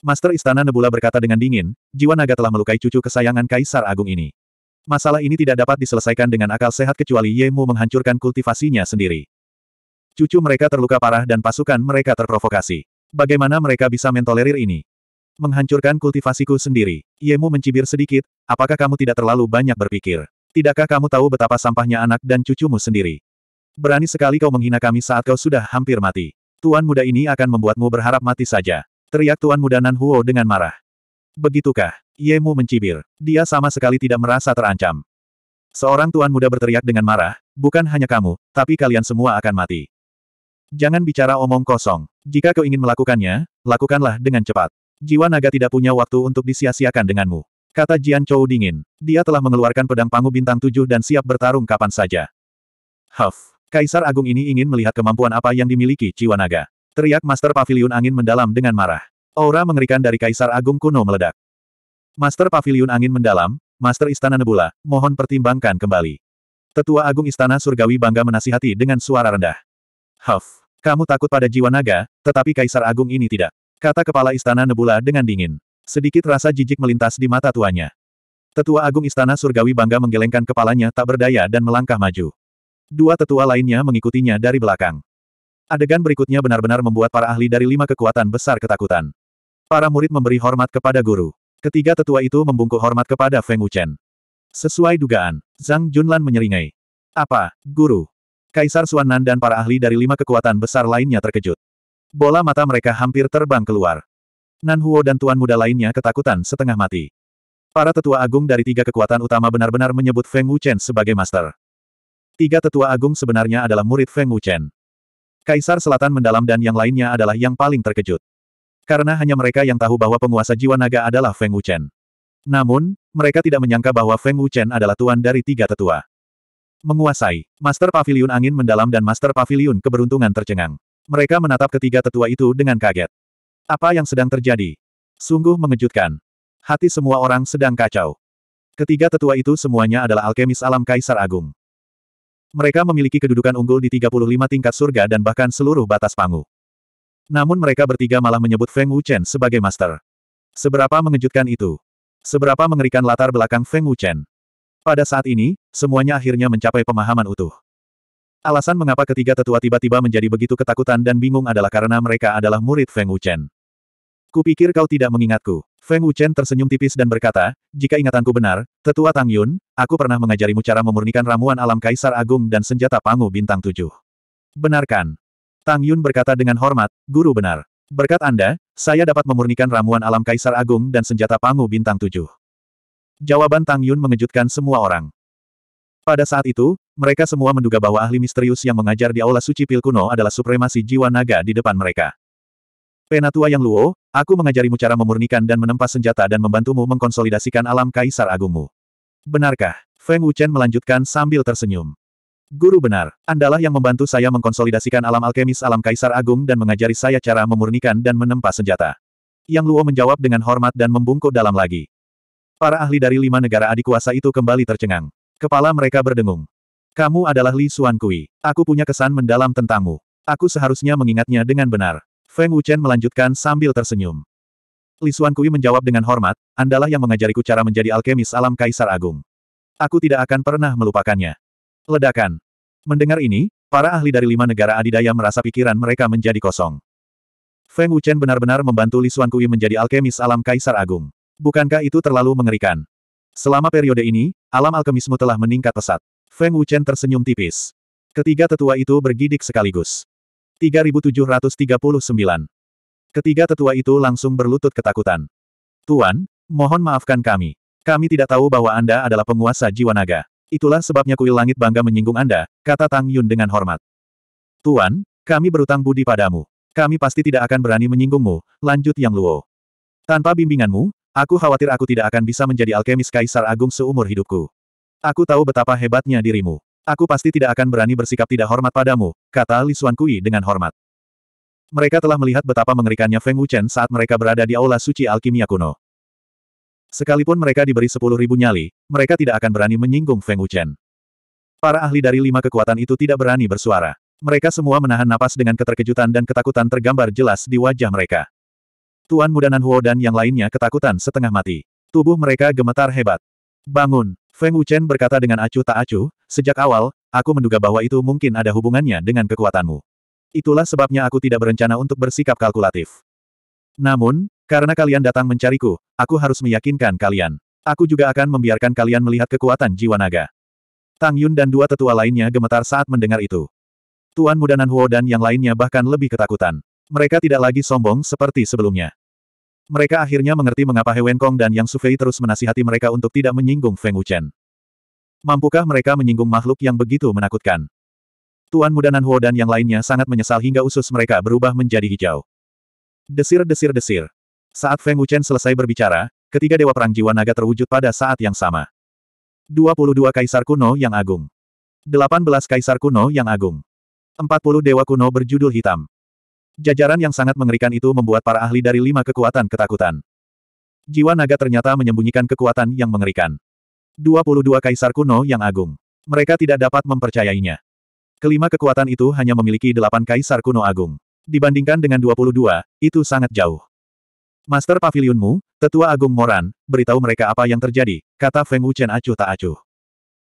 Master Istana Nebula berkata dengan dingin, jiwa naga telah melukai cucu kesayangan Kaisar Agung ini. Masalah ini tidak dapat diselesaikan dengan akal sehat kecuali Yemu menghancurkan kultivasinya sendiri. Cucu mereka terluka parah dan pasukan mereka terprovokasi. Bagaimana mereka bisa mentolerir ini? Menghancurkan kultivasiku sendiri. Yemu mencibir sedikit, apakah kamu tidak terlalu banyak berpikir? Tidakkah kamu tahu betapa sampahnya anak dan cucumu sendiri? Berani sekali kau menghina kami saat kau sudah hampir mati. Tuan muda ini akan membuatmu berharap mati saja. Teriak Tuan muda Nan Huo dengan marah. Begitukah? Ye Mu mencibir. Dia sama sekali tidak merasa terancam. Seorang tuan muda berteriak dengan marah, bukan hanya kamu, tapi kalian semua akan mati. Jangan bicara omong kosong. Jika kau ingin melakukannya, lakukanlah dengan cepat. Jiwa naga tidak punya waktu untuk disia-siakan denganmu. Kata Jian Chou dingin. Dia telah mengeluarkan pedang pangu bintang tujuh dan siap bertarung kapan saja. Huff. Kaisar Agung ini ingin melihat kemampuan apa yang dimiliki Jiwa Naga. Teriak Master Pavilion Angin mendalam dengan marah. Aura mengerikan dari Kaisar Agung kuno meledak. Master Pavilion Angin mendalam, Master Istana Nebula, mohon pertimbangkan kembali. Tetua Agung Istana Surgawi bangga menasihati dengan suara rendah. Huff, kamu takut pada jiwa naga, tetapi Kaisar Agung ini tidak. Kata Kepala Istana Nebula dengan dingin. Sedikit rasa jijik melintas di mata tuanya. Tetua Agung Istana Surgawi bangga menggelengkan kepalanya tak berdaya dan melangkah maju. Dua tetua lainnya mengikutinya dari belakang. Adegan berikutnya benar-benar membuat para ahli dari lima kekuatan besar ketakutan. Para murid memberi hormat kepada guru. Ketiga tetua itu membungkuk hormat kepada Feng Wuchen. Sesuai dugaan, Zhang Junlan menyeringai. Apa, guru? Kaisar Suanan dan para ahli dari lima kekuatan besar lainnya terkejut. Bola mata mereka hampir terbang keluar. Nan Huo dan tuan muda lainnya ketakutan setengah mati. Para tetua agung dari tiga kekuatan utama benar-benar menyebut Feng Wuchen sebagai master. Tiga tetua agung sebenarnya adalah murid Feng Wuchen. Kaisar Selatan mendalam dan yang lainnya adalah yang paling terkejut. Karena hanya mereka yang tahu bahwa penguasa jiwa naga adalah Feng Wuchen. Namun, mereka tidak menyangka bahwa Feng Wuchen adalah tuan dari tiga tetua. Menguasai, Master Pavilion Angin Mendalam dan Master Pavilion Keberuntungan tercengang. Mereka menatap ketiga tetua itu dengan kaget. Apa yang sedang terjadi? Sungguh mengejutkan. Hati semua orang sedang kacau. Ketiga tetua itu semuanya adalah alkemis alam Kaisar Agung. Mereka memiliki kedudukan unggul di 35 tingkat surga dan bahkan seluruh batas pangu. Namun mereka bertiga malah menyebut Feng Wuchen sebagai master. Seberapa mengejutkan itu? Seberapa mengerikan latar belakang Feng Wuchen? Pada saat ini, semuanya akhirnya mencapai pemahaman utuh. Alasan mengapa ketiga tetua tiba-tiba menjadi begitu ketakutan dan bingung adalah karena mereka adalah murid Feng Wuchen. Kupikir kau tidak mengingatku. Feng Wuchen tersenyum tipis dan berkata, jika ingatanku benar, tetua Tang Yun, aku pernah mengajarimu cara memurnikan ramuan alam Kaisar Agung dan senjata Pangu Bintang Tujuh. Benarkan. Tang Yun berkata dengan hormat, guru benar. Berkat Anda, saya dapat memurnikan ramuan alam Kaisar Agung dan senjata Pangu Bintang Tujuh. Jawaban Tang Yun mengejutkan semua orang. Pada saat itu, mereka semua menduga bahwa ahli misterius yang mengajar di Aula Suci Pil Kuno adalah supremasi jiwa naga di depan mereka. Penatua Yang Luo, aku mengajarimu cara memurnikan dan menempa senjata dan membantumu mengkonsolidasikan alam kaisar agungmu. Benarkah? Feng Wuchen melanjutkan sambil tersenyum. Guru benar, andalah yang membantu saya mengkonsolidasikan alam alkemis alam kaisar agung dan mengajari saya cara memurnikan dan menempa senjata. Yang Luo menjawab dengan hormat dan membungkuk dalam lagi. Para ahli dari lima negara adik kuasa itu kembali tercengang. Kepala mereka berdengung. Kamu adalah Li Xuan Kui. Aku punya kesan mendalam tentangmu. Aku seharusnya mengingatnya dengan benar. Feng Wuchen melanjutkan sambil tersenyum. Li Xuan Kui menjawab dengan hormat, Andalah yang mengajariku cara menjadi alkemis alam Kaisar Agung. Aku tidak akan pernah melupakannya. Ledakan. Mendengar ini, para ahli dari lima negara adidaya merasa pikiran mereka menjadi kosong. Feng Wuchen benar-benar membantu Li Xuan Kui menjadi alkemis alam Kaisar Agung. Bukankah itu terlalu mengerikan? Selama periode ini, alam alkemismu telah meningkat pesat. Feng Wuchen tersenyum tipis. Ketiga tetua itu bergidik sekaligus. 3739. Ketiga tetua itu langsung berlutut ketakutan. Tuan, mohon maafkan kami. Kami tidak tahu bahwa Anda adalah penguasa jiwa naga. Itulah sebabnya kuil langit bangga menyinggung Anda, kata Tang Yun dengan hormat. Tuan, kami berutang budi padamu. Kami pasti tidak akan berani menyinggungmu, lanjut Yang Luo. Tanpa bimbinganmu, aku khawatir aku tidak akan bisa menjadi alkemis kaisar agung seumur hidupku. Aku tahu betapa hebatnya dirimu. Aku pasti tidak akan berani bersikap tidak hormat padamu, kata Li Xuan Kui dengan hormat. Mereka telah melihat betapa mengerikannya Feng Wuchen saat mereka berada di Aula Suci Alkimia Kuno. Sekalipun mereka diberi sepuluh ribu nyali, mereka tidak akan berani menyinggung Feng Wuchen. Para ahli dari lima kekuatan itu tidak berani bersuara. Mereka semua menahan napas dengan keterkejutan dan ketakutan tergambar jelas di wajah mereka. Tuan Muda Huo dan yang lainnya ketakutan setengah mati. Tubuh mereka gemetar hebat. Bangun! Feng Wuchen berkata dengan acuh tak acuh, sejak awal, aku menduga bahwa itu mungkin ada hubungannya dengan kekuatanmu. Itulah sebabnya aku tidak berencana untuk bersikap kalkulatif. Namun, karena kalian datang mencariku, aku harus meyakinkan kalian. Aku juga akan membiarkan kalian melihat kekuatan jiwa naga. Tang Yun dan dua tetua lainnya gemetar saat mendengar itu. Tuan muda Nan Huo dan yang lainnya bahkan lebih ketakutan. Mereka tidak lagi sombong seperti sebelumnya. Mereka akhirnya mengerti mengapa He Wenkong dan Yang Sufei terus menasihati mereka untuk tidak menyinggung Feng Wuchen. Mampukah mereka menyinggung makhluk yang begitu menakutkan? Tuan Muda Nanhuo dan yang lainnya sangat menyesal hingga usus mereka berubah menjadi hijau. Desir-desir-desir. Saat Feng Wuchen selesai berbicara, ketiga Dewa Perang Jiwa Naga terwujud pada saat yang sama. 22 Kaisar Kuno Yang Agung. 18 Kaisar Kuno Yang Agung. 40 Dewa Kuno berjudul Hitam. Jajaran yang sangat mengerikan itu membuat para ahli dari lima kekuatan ketakutan. Jiwa naga ternyata menyembunyikan kekuatan yang mengerikan. 22 kaisar kuno yang agung. Mereka tidak dapat mempercayainya. Kelima kekuatan itu hanya memiliki delapan kaisar kuno agung. Dibandingkan dengan 22, itu sangat jauh. Master pavilionmu, tetua agung Moran, beritahu mereka apa yang terjadi, kata Feng Wuchen acuh tak acuh.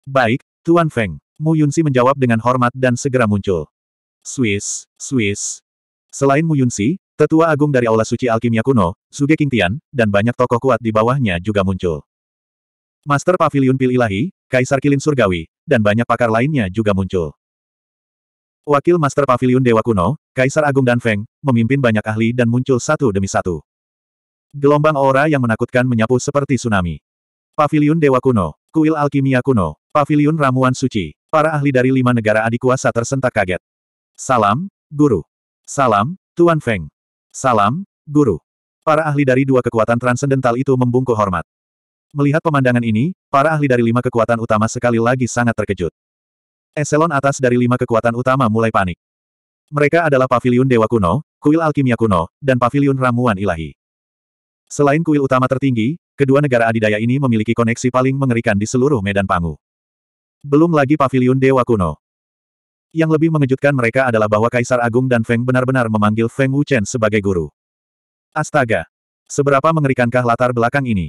Baik, Tuan Feng. Mu Yunsi menjawab dengan hormat dan segera muncul. Swiss, Swiss, Selain Mu Yunsi, tetua agung dari Aula Suci Alkimia Kuno, Suge Tian, dan banyak tokoh kuat di bawahnya juga muncul. Master Pavilion Pil Ilahi, Kaisar Kilin Surgawi, dan banyak pakar lainnya juga muncul. Wakil Master Pavilion Dewa Kuno, Kaisar Agung dan Feng, memimpin banyak ahli dan muncul satu demi satu. Gelombang aura yang menakutkan menyapu seperti tsunami. Pavilion Dewa Kuno, Kuil Alkimia Kuno, Pavilion Ramuan Suci, para ahli dari lima negara adik kuasa tersentak kaget. Salam, Guru. Salam, Tuan Feng. Salam, Guru. Para ahli dari dua kekuatan transendental itu membungkuk hormat. Melihat pemandangan ini, para ahli dari lima kekuatan utama sekali lagi sangat terkejut. Eselon atas dari lima kekuatan utama mulai panik. Mereka adalah Paviliun Dewa Kuno, Kuil Alkimia Kuno, dan Paviliun Ramuan Ilahi. Selain kuil utama tertinggi, kedua negara adidaya ini memiliki koneksi paling mengerikan di seluruh medan pangu. Belum lagi Paviliun Dewa Kuno. Yang lebih mengejutkan mereka adalah bahwa Kaisar Agung dan Feng benar-benar memanggil Feng Wuchen sebagai guru. Astaga! Seberapa mengerikankah latar belakang ini?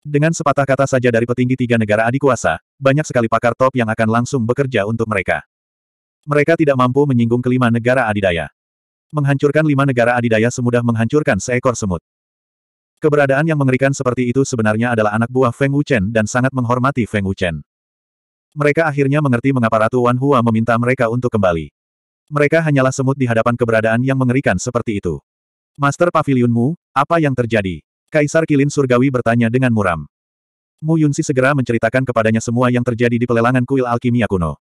Dengan sepatah kata saja dari petinggi tiga negara adikuasa, banyak sekali pakar top yang akan langsung bekerja untuk mereka. Mereka tidak mampu menyinggung kelima negara adidaya. Menghancurkan lima negara adidaya semudah menghancurkan seekor semut. Keberadaan yang mengerikan seperti itu sebenarnya adalah anak buah Feng Wuchen dan sangat menghormati Feng Wuchen. Mereka akhirnya mengerti mengapa Ratu Wan Hua meminta mereka untuk kembali. Mereka hanyalah semut di hadapan keberadaan yang mengerikan seperti itu. Master Pavilionmu, apa yang terjadi? Kaisar Kilin Surgawi bertanya dengan muram. Mu Yunsi segera menceritakan kepadanya semua yang terjadi di pelelangan kuil alkimia kuno.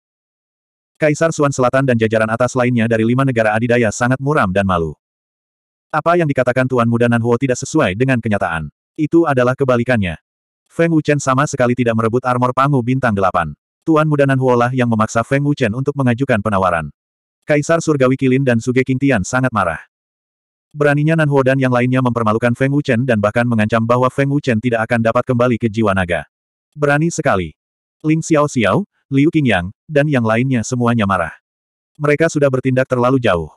Kaisar Suan Selatan dan jajaran atas lainnya dari lima negara adidaya sangat muram dan malu. Apa yang dikatakan Tuan Muda Nanhuo tidak sesuai dengan kenyataan. Itu adalah kebalikannya. Feng Wuchen sama sekali tidak merebut armor Pangu Bintang delapan. Tuan Muda Nanhuolah yang memaksa Feng Wuchen untuk mengajukan penawaran. Kaisar Surgawi Kilin dan Suge Tian sangat marah. Beraninya Nanhuo dan yang lainnya mempermalukan Feng Wuchen dan bahkan mengancam bahwa Feng Wuchen tidak akan dapat kembali ke jiwa naga. Berani sekali. Ling Xiao Xiao, Liu Qingyang, dan yang lainnya semuanya marah. Mereka sudah bertindak terlalu jauh.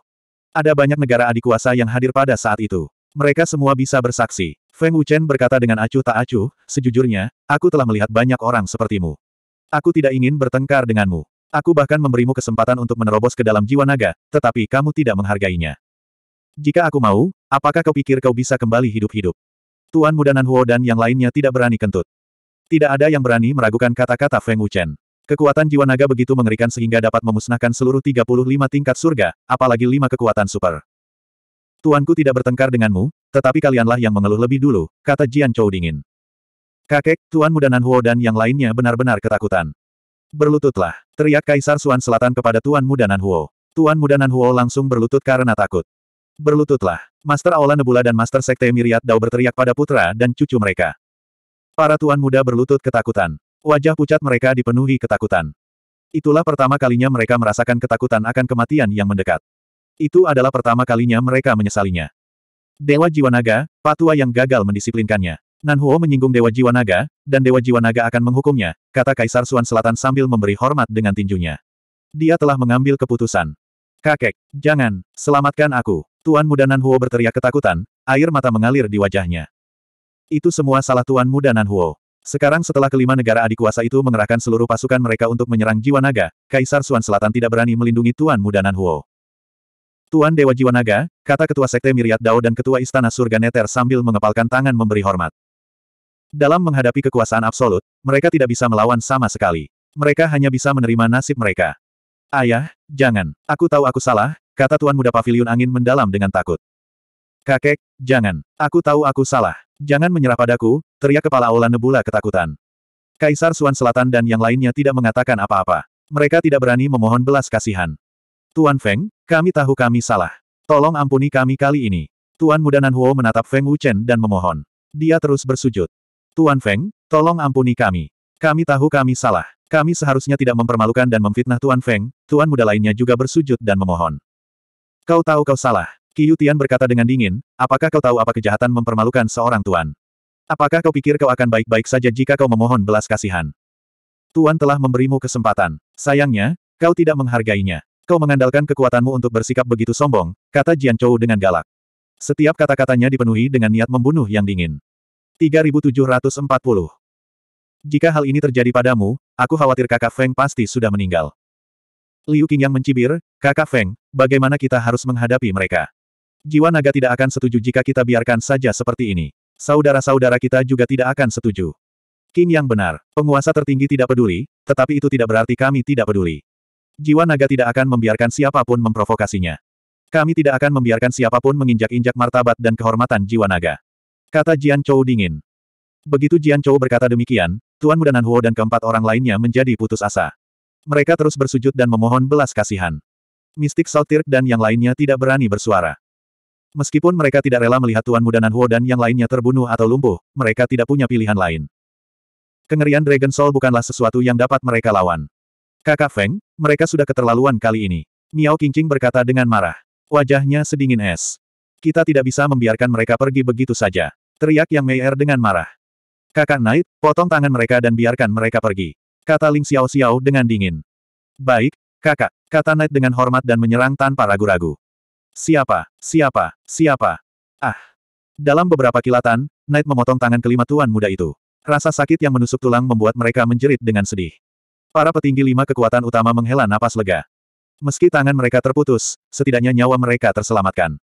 Ada banyak negara adik kuasa yang hadir pada saat itu. Mereka semua bisa bersaksi. Feng Wuchen berkata dengan acuh tak acuh, sejujurnya, aku telah melihat banyak orang sepertimu. Aku tidak ingin bertengkar denganmu. Aku bahkan memberimu kesempatan untuk menerobos ke dalam jiwa naga, tetapi kamu tidak menghargainya. Jika aku mau, apakah kau pikir kau bisa kembali hidup-hidup? Tuan Muda Huo dan yang lainnya tidak berani kentut. Tidak ada yang berani meragukan kata-kata Feng Wuchen. Kekuatan jiwa naga begitu mengerikan sehingga dapat memusnahkan seluruh 35 tingkat surga, apalagi lima kekuatan super. Tuanku tidak bertengkar denganmu, tetapi kalianlah yang mengeluh lebih dulu, kata Jian Chou dingin. Kakek, Tuan Muda Nanhuo dan yang lainnya benar-benar ketakutan. Berlututlah, teriak Kaisar Suan Selatan kepada Tuan Muda Nanhuo. Tuan Muda Nanhuo langsung berlutut karena takut. Berlututlah, Master Aula Nebula dan Master Sekte Miriat Dao berteriak pada putra dan cucu mereka. Para Tuan Muda berlutut ketakutan. Wajah pucat mereka dipenuhi ketakutan. Itulah pertama kalinya mereka merasakan ketakutan akan kematian yang mendekat. Itu adalah pertama kalinya mereka menyesalinya. Dewa Jiwa Naga, patua yang gagal mendisiplinkannya. Nan Huo menyinggung Dewa Jiwa Naga, dan Dewa Jiwa Naga akan menghukumnya, kata Kaisar Suan Selatan sambil memberi hormat dengan tinjunya. Dia telah mengambil keputusan. Kakek, jangan, selamatkan aku. Tuan muda Nan Huo berteriak ketakutan, air mata mengalir di wajahnya. Itu semua salah Tuan muda Nan Huo. Sekarang setelah kelima negara adik kuasa itu mengerahkan seluruh pasukan mereka untuk menyerang Jiwa Naga, Kaisar Suan Selatan tidak berani melindungi Tuan muda Nan Huo. Tuan Dewa Jiwa Naga, kata Ketua Sekte Miriat Dao dan Ketua Istana Surga Neter sambil mengepalkan tangan memberi hormat. Dalam menghadapi kekuasaan absolut, mereka tidak bisa melawan sama sekali. Mereka hanya bisa menerima nasib mereka. Ayah, jangan. Aku tahu aku salah, kata Tuan Muda Paviliun Angin mendalam dengan takut. Kakek, jangan. Aku tahu aku salah. Jangan menyerah padaku, teriak kepala Aula Nebula ketakutan. Kaisar Suan Selatan dan yang lainnya tidak mengatakan apa-apa. Mereka tidak berani memohon belas kasihan. Tuan Feng, kami tahu kami salah. Tolong ampuni kami kali ini. Tuan Muda Nanhuo menatap Feng Wuchen dan memohon. Dia terus bersujud. Tuan Feng, tolong ampuni kami. Kami tahu kami salah. Kami seharusnya tidak mempermalukan dan memfitnah Tuan Feng, Tuan muda lainnya juga bersujud dan memohon. Kau tahu kau salah. Qiyu Tian berkata dengan dingin, apakah kau tahu apa kejahatan mempermalukan seorang Tuan? Apakah kau pikir kau akan baik-baik saja jika kau memohon belas kasihan? Tuan telah memberimu kesempatan. Sayangnya, kau tidak menghargainya. Kau mengandalkan kekuatanmu untuk bersikap begitu sombong, kata Jian Chou dengan galak. Setiap kata-katanya dipenuhi dengan niat membunuh yang dingin. 3740. Jika hal ini terjadi padamu, aku khawatir kakak Feng pasti sudah meninggal. Liu Qingyang mencibir, kakak Feng, bagaimana kita harus menghadapi mereka? Jiwa naga tidak akan setuju jika kita biarkan saja seperti ini. Saudara-saudara kita juga tidak akan setuju. King yang benar, penguasa tertinggi tidak peduli, tetapi itu tidak berarti kami tidak peduli. Jiwa naga tidak akan membiarkan siapapun memprovokasinya. Kami tidak akan membiarkan siapapun menginjak-injak martabat dan kehormatan jiwa naga. Kata Jian Chou dingin. Begitu Jian Chou berkata demikian, Tuan Muda Nanhuo dan keempat orang lainnya menjadi putus asa. Mereka terus bersujud dan memohon belas kasihan. Mistik Saltirk dan yang lainnya tidak berani bersuara. Meskipun mereka tidak rela melihat Tuan Muda Nanhuo dan yang lainnya terbunuh atau lumpuh, mereka tidak punya pilihan lain. Kengerian Dragon Soul bukanlah sesuatu yang dapat mereka lawan. Kakak Feng, mereka sudah keterlaluan kali ini. Miao Qingqing berkata dengan marah. Wajahnya sedingin es. Kita tidak bisa membiarkan mereka pergi begitu saja teriak Yang Meier dengan marah. Kakak Knight, potong tangan mereka dan biarkan mereka pergi. Kata Ling Xiao Xiao dengan dingin. Baik, kakak, kata Knight dengan hormat dan menyerang tanpa ragu-ragu. Siapa, siapa, siapa? Ah! Dalam beberapa kilatan, Knight memotong tangan kelima tuan muda itu. Rasa sakit yang menusuk tulang membuat mereka menjerit dengan sedih. Para petinggi lima kekuatan utama menghela napas lega. Meski tangan mereka terputus, setidaknya nyawa mereka terselamatkan.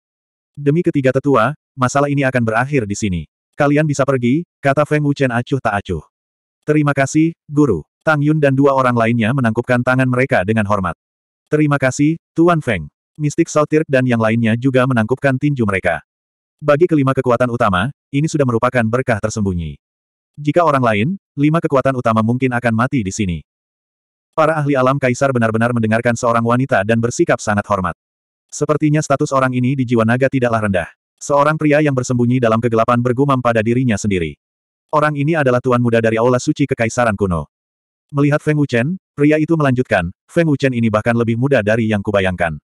Demi ketiga tetua, masalah ini akan berakhir di sini. Kalian bisa pergi, kata Feng Wuchen acuh tak acuh. Terima kasih, Guru. Tang Yun dan dua orang lainnya menangkupkan tangan mereka dengan hormat. Terima kasih, Tuan Feng. Mistik Sautir dan yang lainnya juga menangkupkan tinju mereka. Bagi kelima kekuatan utama, ini sudah merupakan berkah tersembunyi. Jika orang lain, lima kekuatan utama mungkin akan mati di sini. Para ahli alam kaisar benar-benar mendengarkan seorang wanita dan bersikap sangat hormat. Sepertinya status orang ini di jiwa naga tidaklah rendah. Seorang pria yang bersembunyi dalam kegelapan bergumam pada dirinya sendiri. Orang ini adalah tuan muda dari Aula Suci Kekaisaran kuno. Melihat Feng Wuchen, pria itu melanjutkan, Feng Wuchen ini bahkan lebih muda dari yang kubayangkan.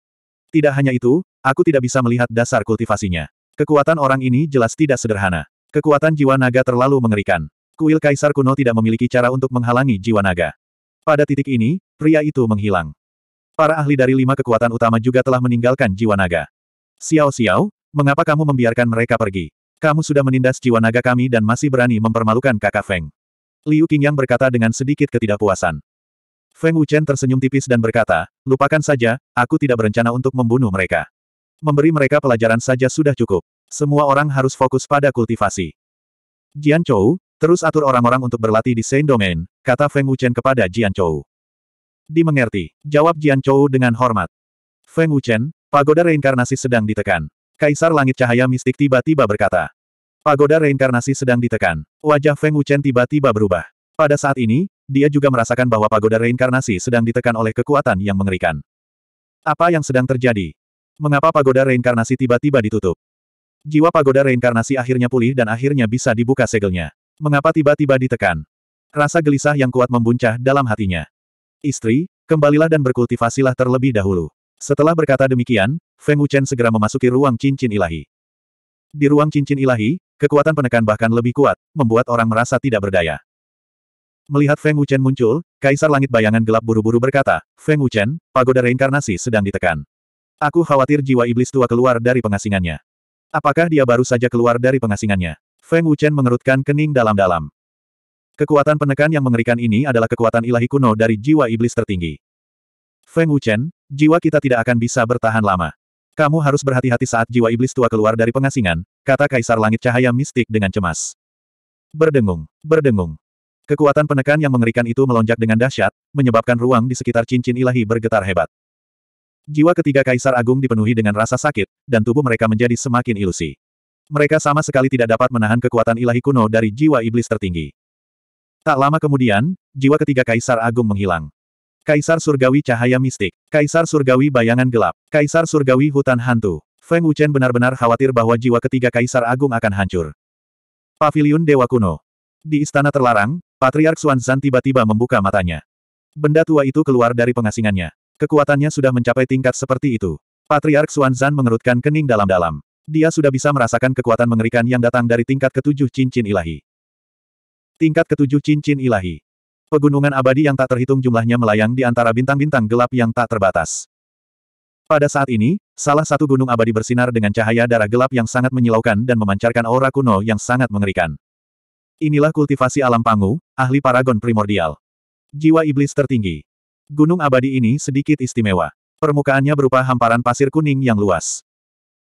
Tidak hanya itu, aku tidak bisa melihat dasar kultivasinya. Kekuatan orang ini jelas tidak sederhana. Kekuatan jiwa naga terlalu mengerikan. Kuil Kaisar kuno tidak memiliki cara untuk menghalangi jiwa naga. Pada titik ini, pria itu menghilang. Para ahli dari lima kekuatan utama juga telah meninggalkan jiwa naga. Xiao Xiao, Mengapa kamu membiarkan mereka pergi? Kamu sudah menindas jiwa naga kami dan masih berani mempermalukan kakak Feng. Liu Qingyang berkata dengan sedikit ketidakpuasan. Feng Wuchen tersenyum tipis dan berkata, lupakan saja, aku tidak berencana untuk membunuh mereka. Memberi mereka pelajaran saja sudah cukup. Semua orang harus fokus pada kultivasi. Jian Chou, terus atur orang-orang untuk berlatih di Saint Domain, kata Feng Wuchen kepada Jian Chou. Dimengerti, jawab Jian Chou dengan hormat. Feng Wuchen, pagoda reinkarnasi sedang ditekan. Kaisar Langit Cahaya Mistik tiba-tiba berkata. Pagoda reinkarnasi sedang ditekan. Wajah Feng Wuchen tiba-tiba berubah. Pada saat ini, dia juga merasakan bahwa pagoda reinkarnasi sedang ditekan oleh kekuatan yang mengerikan. Apa yang sedang terjadi? Mengapa pagoda reinkarnasi tiba-tiba ditutup? Jiwa pagoda reinkarnasi akhirnya pulih dan akhirnya bisa dibuka segelnya. Mengapa tiba-tiba ditekan? Rasa gelisah yang kuat membuncah dalam hatinya. Istri, kembalilah dan berkultivasilah terlebih dahulu. Setelah berkata demikian, Feng Wuchen segera memasuki ruang cincin ilahi. Di ruang cincin ilahi, kekuatan penekan bahkan lebih kuat, membuat orang merasa tidak berdaya. Melihat Feng Wuchen muncul, Kaisar Langit Bayangan Gelap buru-buru berkata, Feng Wuchen, pagoda reinkarnasi sedang ditekan. Aku khawatir jiwa iblis tua keluar dari pengasingannya. Apakah dia baru saja keluar dari pengasingannya? Feng Wuchen mengerutkan kening dalam-dalam. Kekuatan penekan yang mengerikan ini adalah kekuatan ilahi kuno dari jiwa iblis tertinggi. Feng Wuchen, jiwa kita tidak akan bisa bertahan lama. Kamu harus berhati-hati saat jiwa iblis tua keluar dari pengasingan, kata Kaisar Langit Cahaya Mistik dengan cemas. Berdengung, berdengung. Kekuatan penekan yang mengerikan itu melonjak dengan dahsyat, menyebabkan ruang di sekitar cincin ilahi bergetar hebat. Jiwa ketiga Kaisar Agung dipenuhi dengan rasa sakit, dan tubuh mereka menjadi semakin ilusi. Mereka sama sekali tidak dapat menahan kekuatan ilahi kuno dari jiwa iblis tertinggi. Tak lama kemudian, jiwa ketiga Kaisar Agung menghilang. Kaisar Surgawi Cahaya Mistik. Kaisar Surgawi Bayangan Gelap. Kaisar Surgawi Hutan Hantu. Feng Wuchen benar-benar khawatir bahwa jiwa ketiga Kaisar Agung akan hancur. Pavilion Dewa Kuno. Di Istana Terlarang, Patriark Xuanzan tiba-tiba membuka matanya. Benda tua itu keluar dari pengasingannya. Kekuatannya sudah mencapai tingkat seperti itu. Patriark Xuanzan mengerutkan kening dalam-dalam. Dia sudah bisa merasakan kekuatan mengerikan yang datang dari tingkat ketujuh cincin ilahi. Tingkat ketujuh cincin ilahi. Pegunungan abadi yang tak terhitung jumlahnya melayang di antara bintang-bintang gelap yang tak terbatas. Pada saat ini, salah satu gunung abadi bersinar dengan cahaya darah gelap yang sangat menyilaukan dan memancarkan aura kuno yang sangat mengerikan. Inilah kultivasi alam Pangu, ahli paragon primordial. Jiwa iblis tertinggi. Gunung abadi ini sedikit istimewa. Permukaannya berupa hamparan pasir kuning yang luas.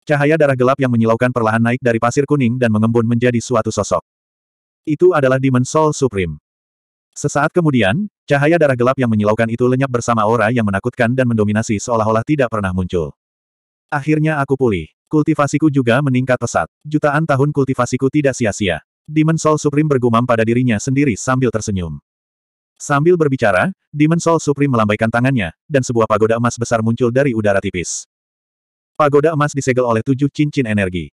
Cahaya darah gelap yang menyilaukan perlahan naik dari pasir kuning dan mengembun menjadi suatu sosok. Itu adalah Demon Soul Supreme. Sesaat kemudian, cahaya darah gelap yang menyilaukan itu lenyap bersama aura yang menakutkan dan mendominasi seolah-olah tidak pernah muncul. Akhirnya aku pulih. Kultivasiku juga meningkat pesat. Jutaan tahun kultivasiku tidak sia-sia. Demon Soul Supreme bergumam pada dirinya sendiri sambil tersenyum. Sambil berbicara, Demon Soul Supreme melambaikan tangannya, dan sebuah pagoda emas besar muncul dari udara tipis. Pagoda emas disegel oleh tujuh cincin energi.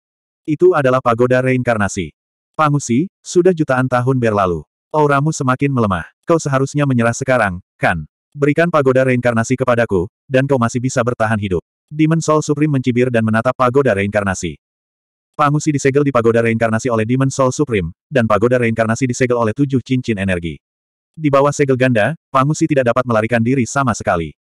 Itu adalah pagoda reinkarnasi. Pangusi, sudah jutaan tahun berlalu. Auramu semakin melemah. Kau seharusnya menyerah sekarang, kan? Berikan pagoda reinkarnasi kepadaku, dan kau masih bisa bertahan hidup. Demon Soul Supreme mencibir dan menatap pagoda reinkarnasi. Pangusi disegel di pagoda reinkarnasi oleh Demon Soul Supreme, dan pagoda reinkarnasi disegel oleh tujuh cincin energi. Di bawah segel ganda, Pangusi tidak dapat melarikan diri sama sekali.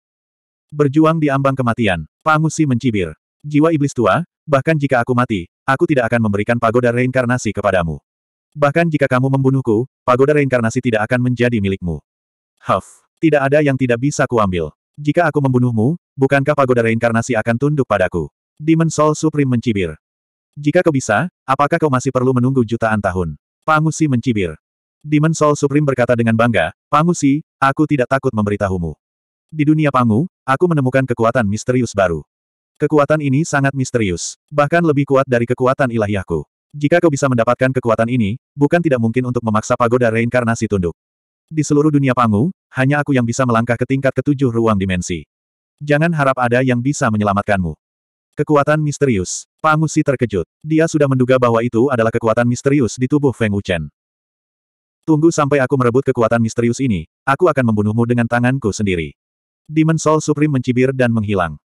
Berjuang di ambang kematian, Pangusi mencibir. Jiwa iblis tua, bahkan jika aku mati, aku tidak akan memberikan pagoda reinkarnasi kepadamu. Bahkan jika kamu membunuhku, pagoda reinkarnasi tidak akan menjadi milikmu. Huff, tidak ada yang tidak bisa kuambil. Jika aku membunuhmu, bukankah pagoda reinkarnasi akan tunduk padaku? Demon Soul Supreme mencibir. Jika kau bisa, apakah kau masih perlu menunggu jutaan tahun? Pangusi mencibir. Demon Soul Supreme berkata dengan bangga, Pangusi, aku tidak takut memberitahumu. Di dunia Pangu, aku menemukan kekuatan misterius baru. Kekuatan ini sangat misterius, bahkan lebih kuat dari kekuatan ilahiyahku. Jika kau bisa mendapatkan kekuatan ini, bukan tidak mungkin untuk memaksa pagoda reinkarnasi tunduk. Di seluruh dunia Pangu, hanya aku yang bisa melangkah ke tingkat ketujuh ruang dimensi. Jangan harap ada yang bisa menyelamatkanmu. Kekuatan misterius. Pangu Si terkejut. Dia sudah menduga bahwa itu adalah kekuatan misterius di tubuh Feng Wuchen. Tunggu sampai aku merebut kekuatan misterius ini, aku akan membunuhmu dengan tanganku sendiri. Demon Soul Supreme mencibir dan menghilang.